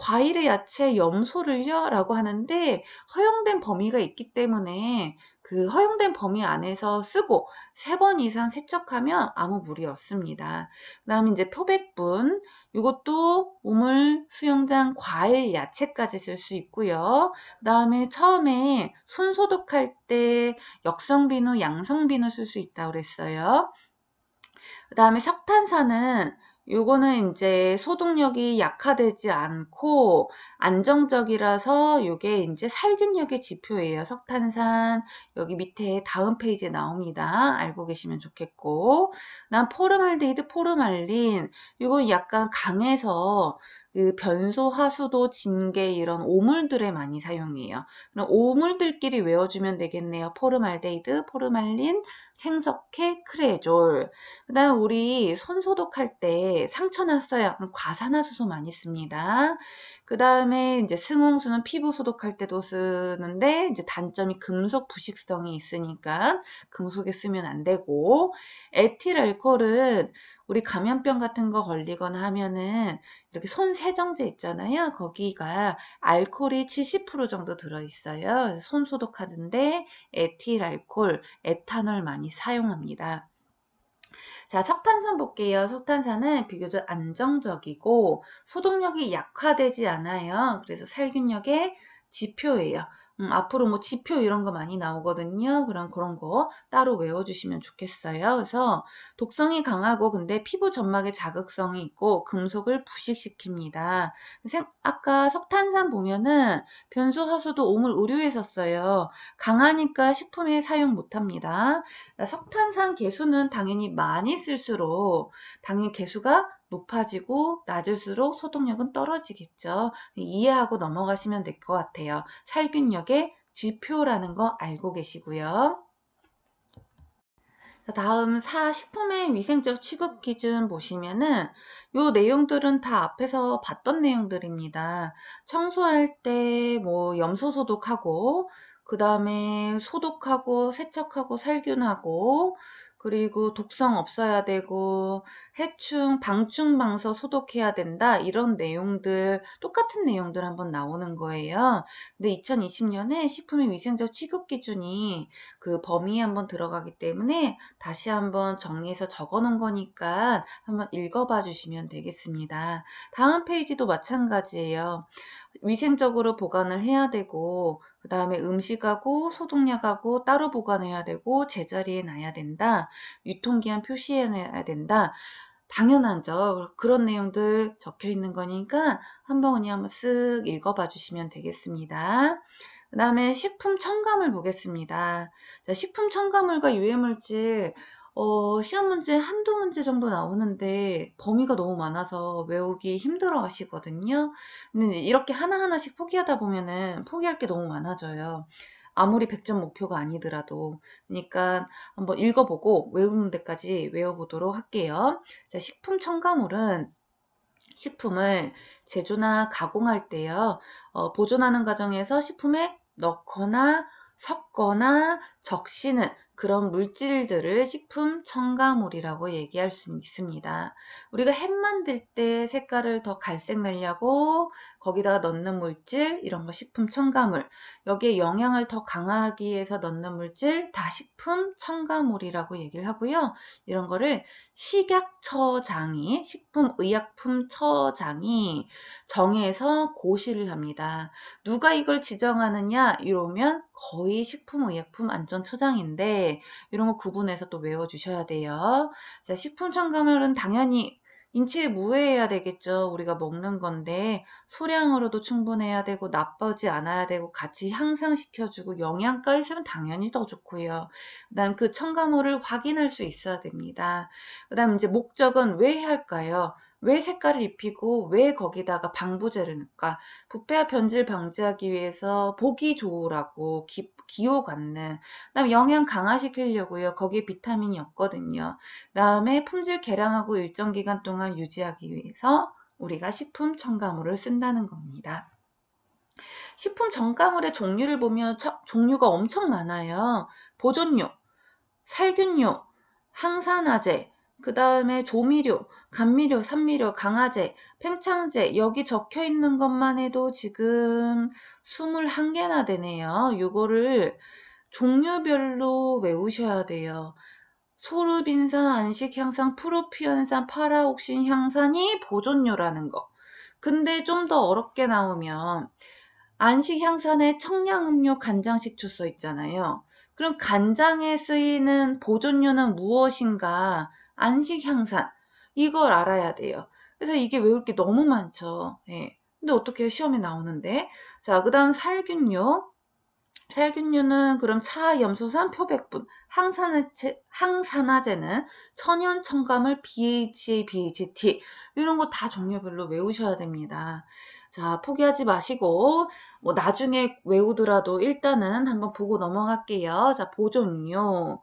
과일의 야채 염소를요? 라고 하는데 허용된 범위가 있기 때문에 그 허용된 범위 안에서 쓰고 세 번 이상 세척하면 아무 무리 없습니다. 그 다음에 이제 표백분 이것도 우물, 수영장, 과일, 야채까지 쓸 수 있고요. 그 다음에 처음에 손 소독할 때 역성비누, 양성비누 쓸 수 있다고 그랬어요. 그 다음에 석탄산은 요거는 이제 소독력이 약화되지 않고 안정적이라서 요게 이제 살균력의 지표예요. 석탄산 여기 밑에 다음 페이지에 나옵니다. 알고 계시면 좋겠고 난 포르말데히드 포르말린 요건 약간 강해서 그 변소, 하수도, 진계 이런 오물들에 많이 사용해요. 그럼 오물들끼리 외워주면 되겠네요. 포르말데이드포르말린 생석회, 크레졸. 그 다음 우리 손 소독할 때 상처 났어요. 그럼 과산화수소 많이 씁니다. 그 다음에 이제 승홍수는 피부 소독할 때도 쓰는데 이제 단점이 금속 부식성이 있으니까 금속에 쓰면 안 되고 에틸알코올은 우리 감염병 같은 거 걸리거나 하면은 이렇게 손 세정제 있잖아요. 거기가 알코올이 70% 정도 들어있어요. 손 소독하는데 에틸 알코올, 에탄올 많이 사용합니다. 자, 석탄산 볼게요. 석탄산은 비교적 안정적이고 소독력이 약화되지 않아요. 그래서 살균력의 지표예요. 음, 앞으로 뭐 지표 이런 거 많이 나오거든요. 그런 그런 거 따로 외워주시면 좋겠어요. 그래서 독성이 강하고 근데 피부 점막에 자극성이 있고 금속을 부식시킵니다. 아까 석탄산 보면은 변소화수도 옴을 우려했었어요. 강하니까 식품에 사용 못합니다. 석탄산 개수는 당연히 많이 쓸수록 당연히 개수가 높아지고 낮을수록 소독력은 떨어지겠죠. 이해하고 넘어가시면 될 것 같아요. 살균력의 지표라는 거 알고 계시고요. 다음 4. 식품의 위생적 취급 기준 보시면은 요 내용들은 다 앞에서 봤던 내용들입니다. 청소할 때 뭐 염소 소독하고 그 다음에 소독하고 세척하고 살균하고 그리고 독성 없어야 되고 해충, 방충, 방서 소독해야 된다 이런 내용들 똑같은 내용들 한번 나오는 거예요. 근데 2020년에 식품의 위생적 취급 기준이 그 범위에 한번 들어가기 때문에 다시 한번 정리해서 적어놓은 거니까 한번 읽어봐 주시면 되겠습니다. 다음 페이지도 마찬가지예요. 위생적으로 보관을 해야 되고 그 다음에 음식하고 소독약하고 따로 보관해야 되고 제자리에 놔야 된다. 유통기한 표시해야 된다. 당연한점 그런 내용들 적혀 있는 거니까 한번 그냥 한번 쓱 읽어봐 주시면 되겠습니다. 그 다음에 식품 첨가물 보겠습니다. 자, 식품 첨가물과 유해물질 어, 시험 문제 한두 문제 정도 나오는데 범위가 너무 많아서 외우기 힘들어 하시거든요. 근데 이렇게 하나하나씩 포기하다 보면은 포기할 게 너무 많아져요. 아무리 100점 목표가 아니더라도. 그러니까 한번 읽어보고 외우는 데까지 외워보도록 할게요. 자, 식품 첨가물은 식품을 제조나 가공할 때요. 어, 보존하는 과정에서 식품에 넣거나 섞거나 적시는 그런 물질들을 식품 첨가물이라고 얘기할 수 있습니다. 우리가 햄 만들 때 색깔을 더 갈색 내려고 거기다가 넣는 물질, 이런 거 식품 첨가물, 여기에 영양을 더강하기 위해서 넣는 물질, 다 식품 첨가물이라고 얘기를 하고요. 이런 거를 식약처장이, 식품의약품처장이 정해서 고시를 합니다. 누가 이걸 지정하느냐? 이러면 거의 식품의약품안전처장인데 이런 거 구분해서 또 외워주셔야 돼요. 자, 식품 첨가물은 당연히 인체에 무해해야 되겠죠. 우리가 먹는 건데 소량으로도 충분해야 되고 나쁘지 않아야 되고 같이 향상시켜주고 영양가 있으면 당연히 더 좋고요. 그다음 그 첨가물을 확인할 수 있어야 됩니다. 그다음 이제 목적은 왜 할까요? 왜 색깔을 입히고 왜 거기다가 방부제를 넣을까? 부패와 변질 방지하기 위해서 보기 좋으라고 기, 기호 갖는 그다음 영양 강화시키려고요. 거기에 비타민이 없거든요. 다음에 품질 개량하고 일정 기간 동안 유지하기 위해서 우리가 식품 첨가물을 쓴다는 겁니다. 식품 첨가물의 종류를 보면 처, 종류가 엄청 많아요. 보존료, 살균료, 항산화제, 그 다음에 조미료, 감미료, 산미료, 강화제, 팽창제 여기 적혀 있는 것만 해도 지금 21개나 되네요. 요거를 종류별로 외우셔야 돼요. 소르빈산, 안식향산, 프로피언산, 파라옥신 향산이 보존료라는 거. 근데 좀 더 어렵게 나오면 안식향산에 청량음료, 간장식초 써 있잖아요. 그럼 간장에 쓰이는 보존료는 무엇인가 안식향산 이걸 알아야 돼요. 그래서 이게 외울 게 너무 많죠. 예. 근데 어떻게 시험에 나오는데? 자, 그 다음 살균류. 살균류는 그럼 차, 염소산, 표백분, 항산화제, 항산화제는 천연, 첨가물, BHA, BHT 이런 거 다 종류별로 외우셔야 됩니다. 자, 포기하지 마시고 뭐 나중에 외우더라도 일단은 한번 보고 넘어갈게요. 자, 보존료.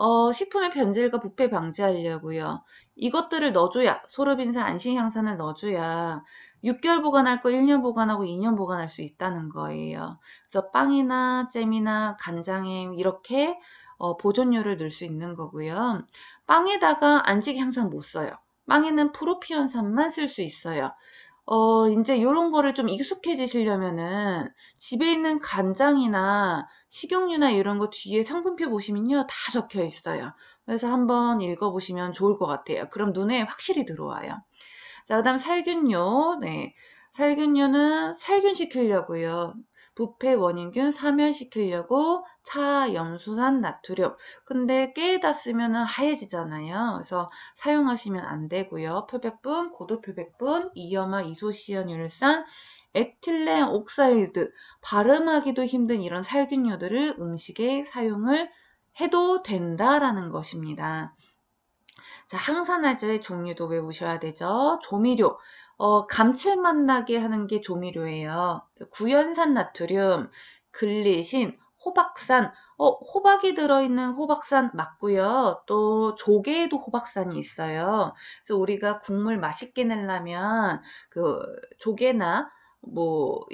어, 식품의 변질과 부패 방지하려고요. 이것들을 넣어줘야 소르빈산 안심향산을 넣어줘야 6개월 보관할 거 1년 보관하고 2년 보관할 수 있다는 거예요. 그래서 빵이나 잼이나 간장에 이렇게 어, 보존료를 넣을 수 있는 거고요. 빵에다가 안식향산 못 써요. 빵에는 프로피온산만 쓸 수 있어요. 어, 이제 요런 거를 좀 익숙해지시려면은 집에 있는 간장이나 식용유나 이런 거 뒤에 성분표 보시면요. 다 적혀 있어요. 그래서 한번 읽어보시면 좋을 것 같아요. 그럼 눈에 확실히 들어와요. 자, 그 다음 살균요. 네. 살균요는 살균시키려고요. 부패 원인균 사멸시키려고 차염소산 나트륨. 근데 깨다쓰면 하얘지잖아요. 그래서 사용하시면 안 되고요. 표백분, 고도 표백분, 이염화 이소시연 유산 에틸렌 옥사이드, 발음하기도 힘든 이런 살균류들을 음식에 사용을 해도 된다라는 것입니다. 자, 항산화제의 종류도 외우셔야 되죠. 조미료. 어, 감칠맛 나게 하는 게 조미료예요. 구연산 나트륨, 글리신, 호박산, 어, 호박이 들어있는 호박산 맞고요. 또 조개에도 호박산이 있어요. 그래서 우리가 국물 맛있게 내려면 그 조개나 뭐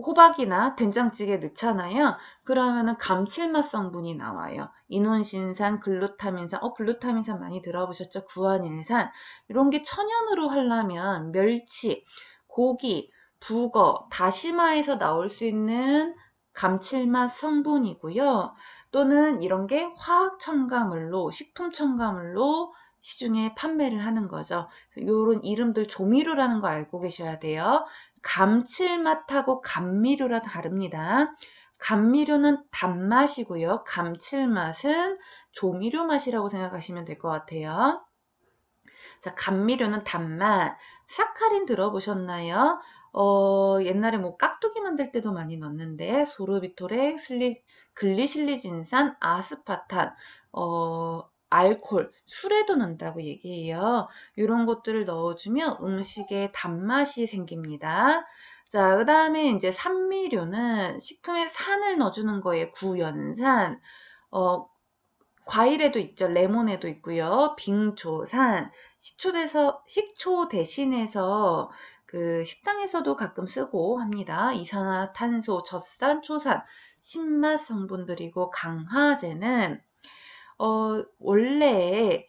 호박이나 된장찌개 넣잖아요. 그러면은 감칠맛 성분이 나와요. 이논신산, 글루타민산, 어 글루타민산 많이 들어보셨죠? 구안인산 이런 게 천연으로 하려면 멸치, 고기, 북어, 다시마에서 나올 수 있는 감칠맛 성분이고요. 또는 이런 게 화학 첨가물로, 식품 첨가물로 시중에 판매를 하는 거죠. 이런 이름들 조미료라는 거 알고 계셔야 돼요. 감칠맛하고 감미료라 다릅니다. 감미료는 단맛이고요. 감칠맛은 조미료 맛이라고 생각하시면 될 것 같아요. 자, 감미료는 단맛. 사카린 들어보셨나요? 어, 옛날에 뭐 깍두기 만들 때도 많이 넣는데 소르비토렉, 슬리, 글리실리진산, 아스파탄, 어, 알콜, 술에도 넣는다고 얘기해요. 이런 것들을 넣어주면 음식에 단맛이 생깁니다. 자, 그 다음에 이제 산미료는 식품에 산을 넣어주는 거예요. 구연산. 어, 과일에도 있죠. 레몬에도 있고요. 빙초산. 식초대서, 식초 대신해서 그 식당에서도 가끔 쓰고 합니다. 이산화탄소, 젖산, 초산, 신맛 성분들이고 강화제는 어, 원래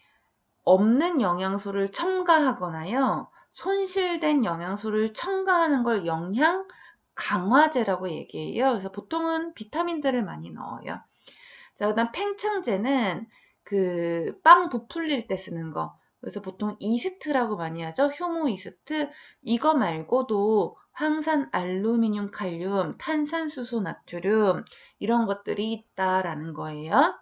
없는 영양소를 첨가하거나요. 손실된 영양소를 첨가하는 걸 영양 강화제라고 얘기해요. 그래서 보통은 비타민들을 많이 넣어요. 자, 그다음 팽창제는 그 빵 부풀릴 때 쓰는 거. 그래서 보통 이스트라고 많이 하죠. 효모 이스트. 이거 말고도 황산, 알루미늄, 칼륨, 탄산수소, 나트륨 이런 것들이 있다라는 거예요.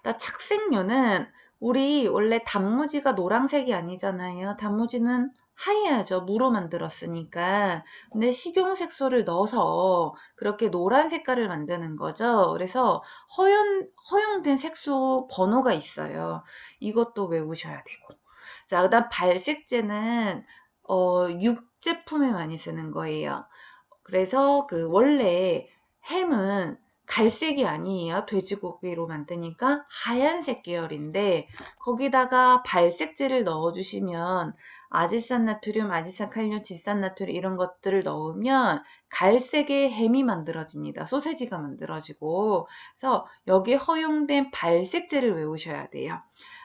나 그러니까 착색료는 우리 원래 단무지가 노란색이 아니잖아요. 단무지는 하얘야죠. 무로 만들었으니까. 근데 식용색소를 넣어서 그렇게 노란 색깔을 만드는 거죠. 그래서 허용, 허용된 색소 번호가 있어요. 이것도 외우셔야 되고. 자, 그 다음 발색제는, 어, 육제품에 많이 쓰는 거예요. 그래서 그 원래 햄은 갈색이 아니에요. 돼지고기로 만드니까 하얀색 계열인데 거기다가 발색제를 넣어주시면 아지산 나트륨, 아지산 칼륨, 질산 나트륨 이런 것들을 넣으면 갈색의 햄이 만들어집니다. 소세지가 만들어지고 그래서 여기에 허용된 발색제를 외우셔야 돼요.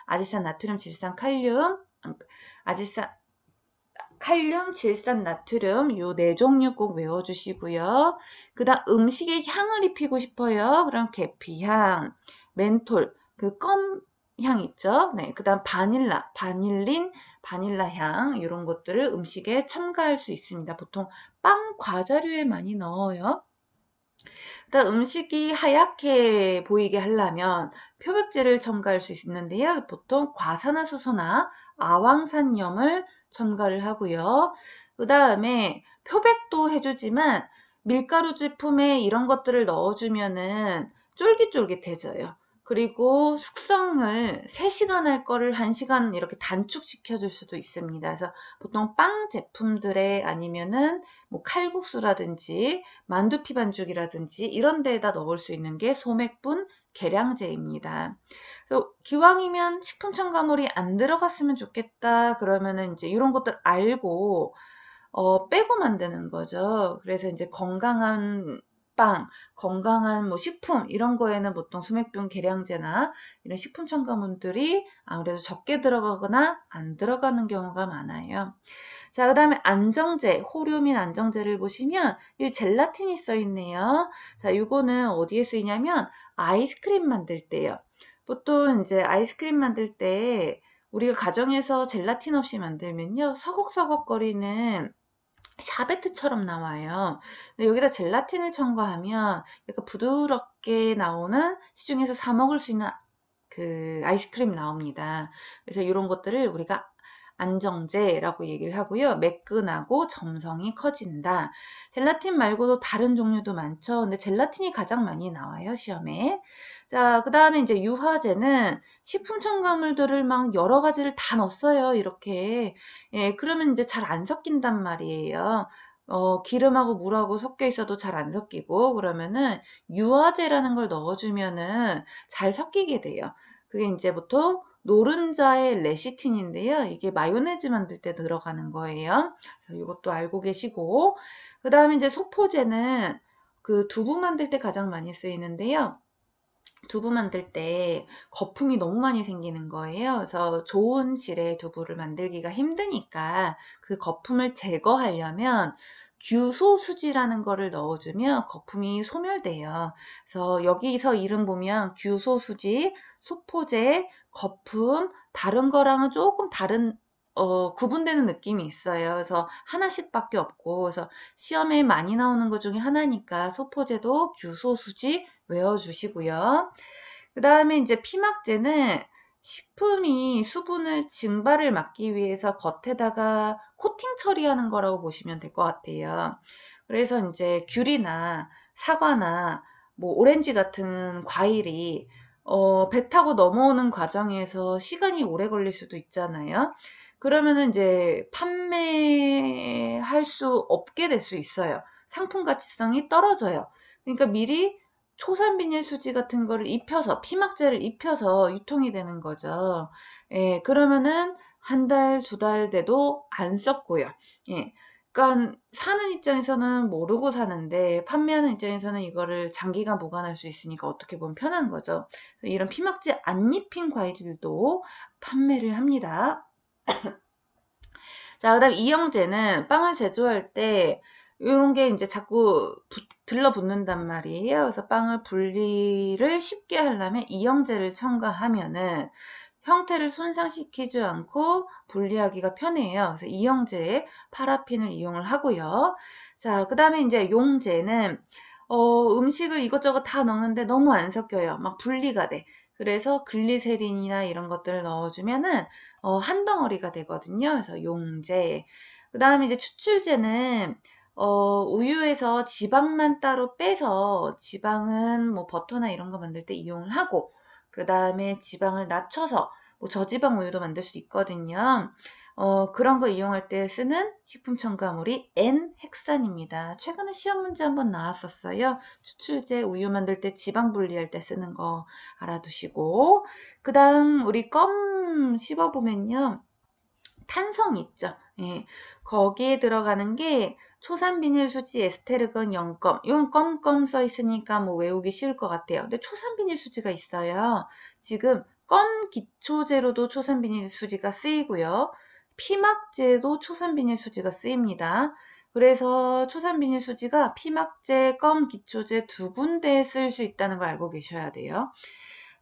아지산 나트륨, 질산 칼륨, 음, 아지산 칼륨, 질산, 나트륨 요 네 종류 꼭 외워주시고요. 그 다음 음식에 향을 입히고 싶어요. 그럼 계피향, 멘톨, 그 껌 향 있죠? 네, 그 다음 바닐라, 바닐린, 바닐라 향 이런 것들을 음식에 첨가할 수 있습니다. 보통 빵 과자류에 많이 넣어요. 일단 음식이 하얗게 보이게 하려면 표백제를 첨가할 수 있는데요. 보통 과산화수소나 아황산염을 첨가를 하고요. 그 다음에 표백도 해주지만 밀가루 제품에 이런 것들을 넣어주면은 쫄깃쫄깃해져요. 그리고 숙성을 3시간 할 거를 1시간 이렇게 단축시켜 줄 수도 있습니다. 그래서 보통 빵 제품들에 아니면은 뭐 칼국수라든지 만두피 반죽이라든지 이런 데에다 넣을 수 있는 게 소맥분 계량제입니다. 그래서 기왕이면 식품 첨가물이 안 들어갔으면 좋겠다 그러면은 이제 이런 것들 알고 어, 빼고 만드는 거죠. 그래서 이제 건강한 빵, 건강한 뭐 식품 이런 거에는 보통 수맥병 계량제나 이런 식품 첨가물들이 아무래도 적게 들어가거나 안 들어가는 경우가 많아요. 자, 그 다음에 안정제, 호료민 안정제를 보시면 이 젤라틴이 써 있네요. 자, 이거는 어디에 쓰이냐면 아이스크림 만들 때요. 보통 이제 아이스크림 만들 때 우리가 가정에서 젤라틴 없이 만들면요. 서걱서걱거리는 샤베트처럼 나와요. 근데 여기다 젤라틴을 첨가하면 약간 부드럽게 나오는 시중에서 사 먹을 수 있는 그 아이스크림 나옵니다. 그래서 이런 것들을 우리가 안정제라고 얘기를 하고요. 매끈하고 점성이 커진다. 젤라틴 말고도 다른 종류도 많죠. 근데 젤라틴이 가장 많이 나와요, 시험에. 자, 그 다음에 이제 유화제는 식품 첨가물들을 막 여러 가지를 다 넣었어요, 이렇게. 예, 그러면 이제 잘 안 섞인단 말이에요. 어, 기름하고 물하고 섞여 있어도 잘 안 섞이고 그러면은 유화제라는 걸 넣어주면은 잘 섞이게 돼요. 그게 이제 보통 노른자의 레시틴인데요. 이게 마요네즈 만들 때 들어가는 거예요. 그래서 이것도 알고 계시고 그 다음에 이제 소포제는 그 두부 만들 때 가장 많이 쓰이는데요. 두부 만들 때 거품이 너무 많이 생기는 거예요. 그래서 좋은 질의 두부를 만들기가 힘드니까 그 거품을 제거하려면 규소수지라는 거를 넣어주면 거품이 소멸돼요. 그래서 여기서 이름 보면 규소수지, 소포제, 거품, 다른 거랑은 조금 다른 어, 구분되는 느낌이 있어요. 그래서 하나씩밖에 없고, 그래서 시험에 많이 나오는 것 중에 하나니까 소포제도 규소수지 외워주시고요. 그 다음에 이제 피막제는 식품이 수분을 증발을 막기 위해서 겉에다가 코팅 처리하는 거라고 보시면 될 것 같아요. 그래서 이제 귤이나 사과나 뭐 오렌지 같은 과일이 어, 배 타고 넘어오는 과정에서 시간이 오래 걸릴 수도 있잖아요. 그러면은 이제 판매할 수 없게 될 수 있어요. 상품 가치성이 떨어져요. 그러니까 미리 초산비닐 수지 같은 거를 입혀서 피막제를 입혀서 유통이 되는 거죠. 예, 그러면은 한 달, 두 달 돼도 안 썼고요. 예. 그러니까 사는 입장에서는 모르고 사는데 판매하는 입장에서는 이거를 장기간 보관할 수 있으니까 어떻게 보면 편한 거죠. 이런 피막제 안 입힌 과일들도 판매를 합니다. <coughs> 자, 그 다음 이영재는 빵을 제조할 때 이런 게 이제 자꾸 붙 들러붙는단 말이에요. 그래서 빵을 분리를 쉽게 하려면 이형제를 첨가하면은 형태를 손상시키지 않고 분리하기가 편해요. 그래서 이형제의 파라핀을 이용을 하고요. 자, 그 다음에 이제 용제는 어, 음식을 이것저것 다 넣는데 너무 안 섞여요. 막 분리가 돼. 그래서 글리세린이나 이런 것들을 넣어주면은 어, 한 덩어리가 되거든요. 그래서 용제. 그 다음에 이제 추출제는 어, 우유에서 지방만 따로 빼서 지방은 뭐 버터나 이런 거 만들 때 이용을 하고 그 다음에 지방을 낮춰서 뭐 저지방 우유도 만들 수 있거든요. 어, 그런 거 이용할 때 쓰는 식품 첨가물이 N핵산입니다. 최근에 시험 문제 한번 나왔었어요. 추출제 우유 만들 때 지방 분리할 때 쓰는 거 알아두시고 그 다음 우리 껌 씹어보면요. 탄성 있죠. 예, 거기에 들어가는 게 초산비닐 수지 에스테르건 0검용 껌껌 써 있으니까 뭐 외우기 쉬울 것 같아요. 근데 초산비닐 수지가 있어요. 지금 껌 기초제로도 초산비닐 수지가 쓰이고요. 피막제도 초산비닐 수지가 쓰입니다. 그래서 초산비닐 수지가 피막제, 껌 기초제 두 군데 쓸 수 있다는 걸 알고 계셔야 돼요.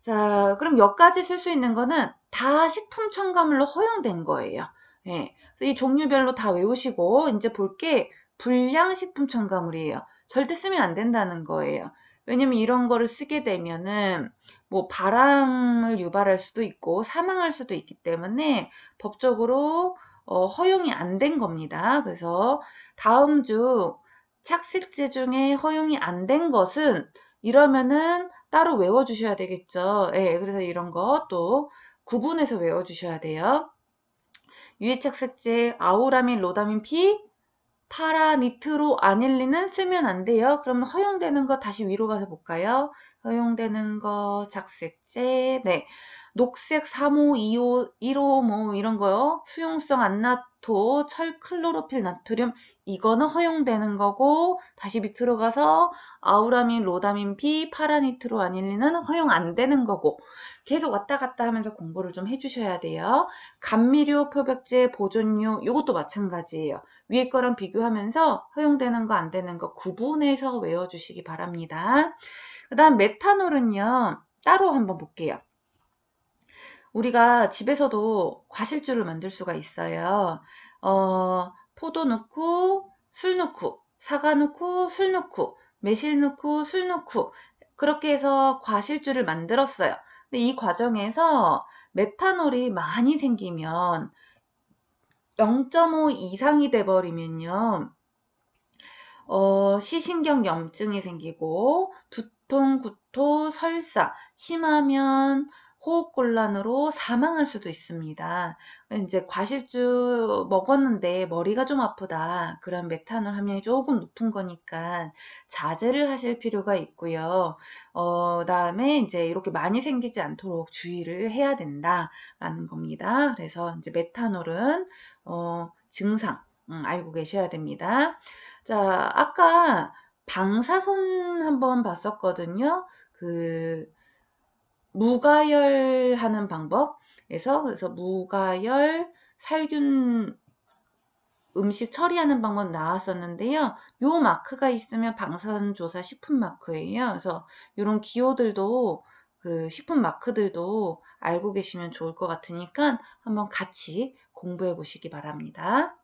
자, 그럼 여기까지 쓸 수 있는 거는 다 식품 첨가물로 허용된 거예요. 예, 이 종류별로 다 외우시고 이제 볼게 불량식품 첨가물이에요. 절대 쓰면 안 된다는 거예요. 왜냐면 이런 거를 쓰게 되면은 뭐 바람을 유발할 수도 있고 사망할 수도 있기 때문에 법적으로 어, 허용이 안 된 겁니다. 그래서 다음 주 착색제 중에 허용이 안 된 것은 이러면은 따로 외워주셔야 되겠죠. 예, 그래서 이런 것도 구분해서 외워주셔야 돼요. 유해착 색제 아우라민, 로다민 피, 파라니트로 아닐린은 쓰면 안 돼요. 그럼 허용되는 거 다시 위로 가서 볼까요? 허용되는 거, 작색제, 네. 녹색 3호, 2호, 1호 뭐 이런 거요. 수용성 안나토, 철 클로로필 나트륨 이거는 허용되는 거고 다시 밑으로 가서 아우라민, 로다민 피, 파라니트로 아닐리는 허용 안 되는 거고 계속 왔다 갔다 하면서 공부를 좀 해주셔야 돼요. 감미료, 표백제, 보존료 이것도 마찬가지예요. 위에 거랑 비교하면서 허용되는 거 안 되는 거 구분해서 외워주시기 바랍니다. 그 다음 메탄올은요. 따로 한번 볼게요. 우리가 집에서도 과실주를 만들 수가 있어요. 어, 포도 넣고 술 넣고 사과 넣고 술 넣고 매실 넣고 술 넣고 그렇게 해서 과실주를 만들었어요. 근데 이 과정에서 메탄올이 많이 생기면 0.5 이상이 돼버리면요. 어, 시신경 염증이 생기고 두, 두통, 구토, 설사, 심하면 호흡곤란으로 사망할 수도 있습니다. 이제 과실주 먹었는데 머리가 좀 아프다. 그런 메탄올 함량이 조금 높은 거니까 자제를 하실 필요가 있고요. 어, 다음에 이제 이렇게 많이 생기지 않도록 주의를 해야 된다라는 겁니다. 그래서 이제 메탄올은 어, 증상 음, 알고 계셔야 됩니다. 자, 아까 방사선 한번 봤었거든요. 그 무가열 하는 방법에서 그래서 무가열 살균 음식 처리하는 방법 나왔었는데요. 요 마크가 있으면 방사선 조사 식품 마크예요. 그래서 이런 기호들도 그 식품 마크들도 알고 계시면 좋을 것 같으니까 한번 같이 공부해 보시기 바랍니다.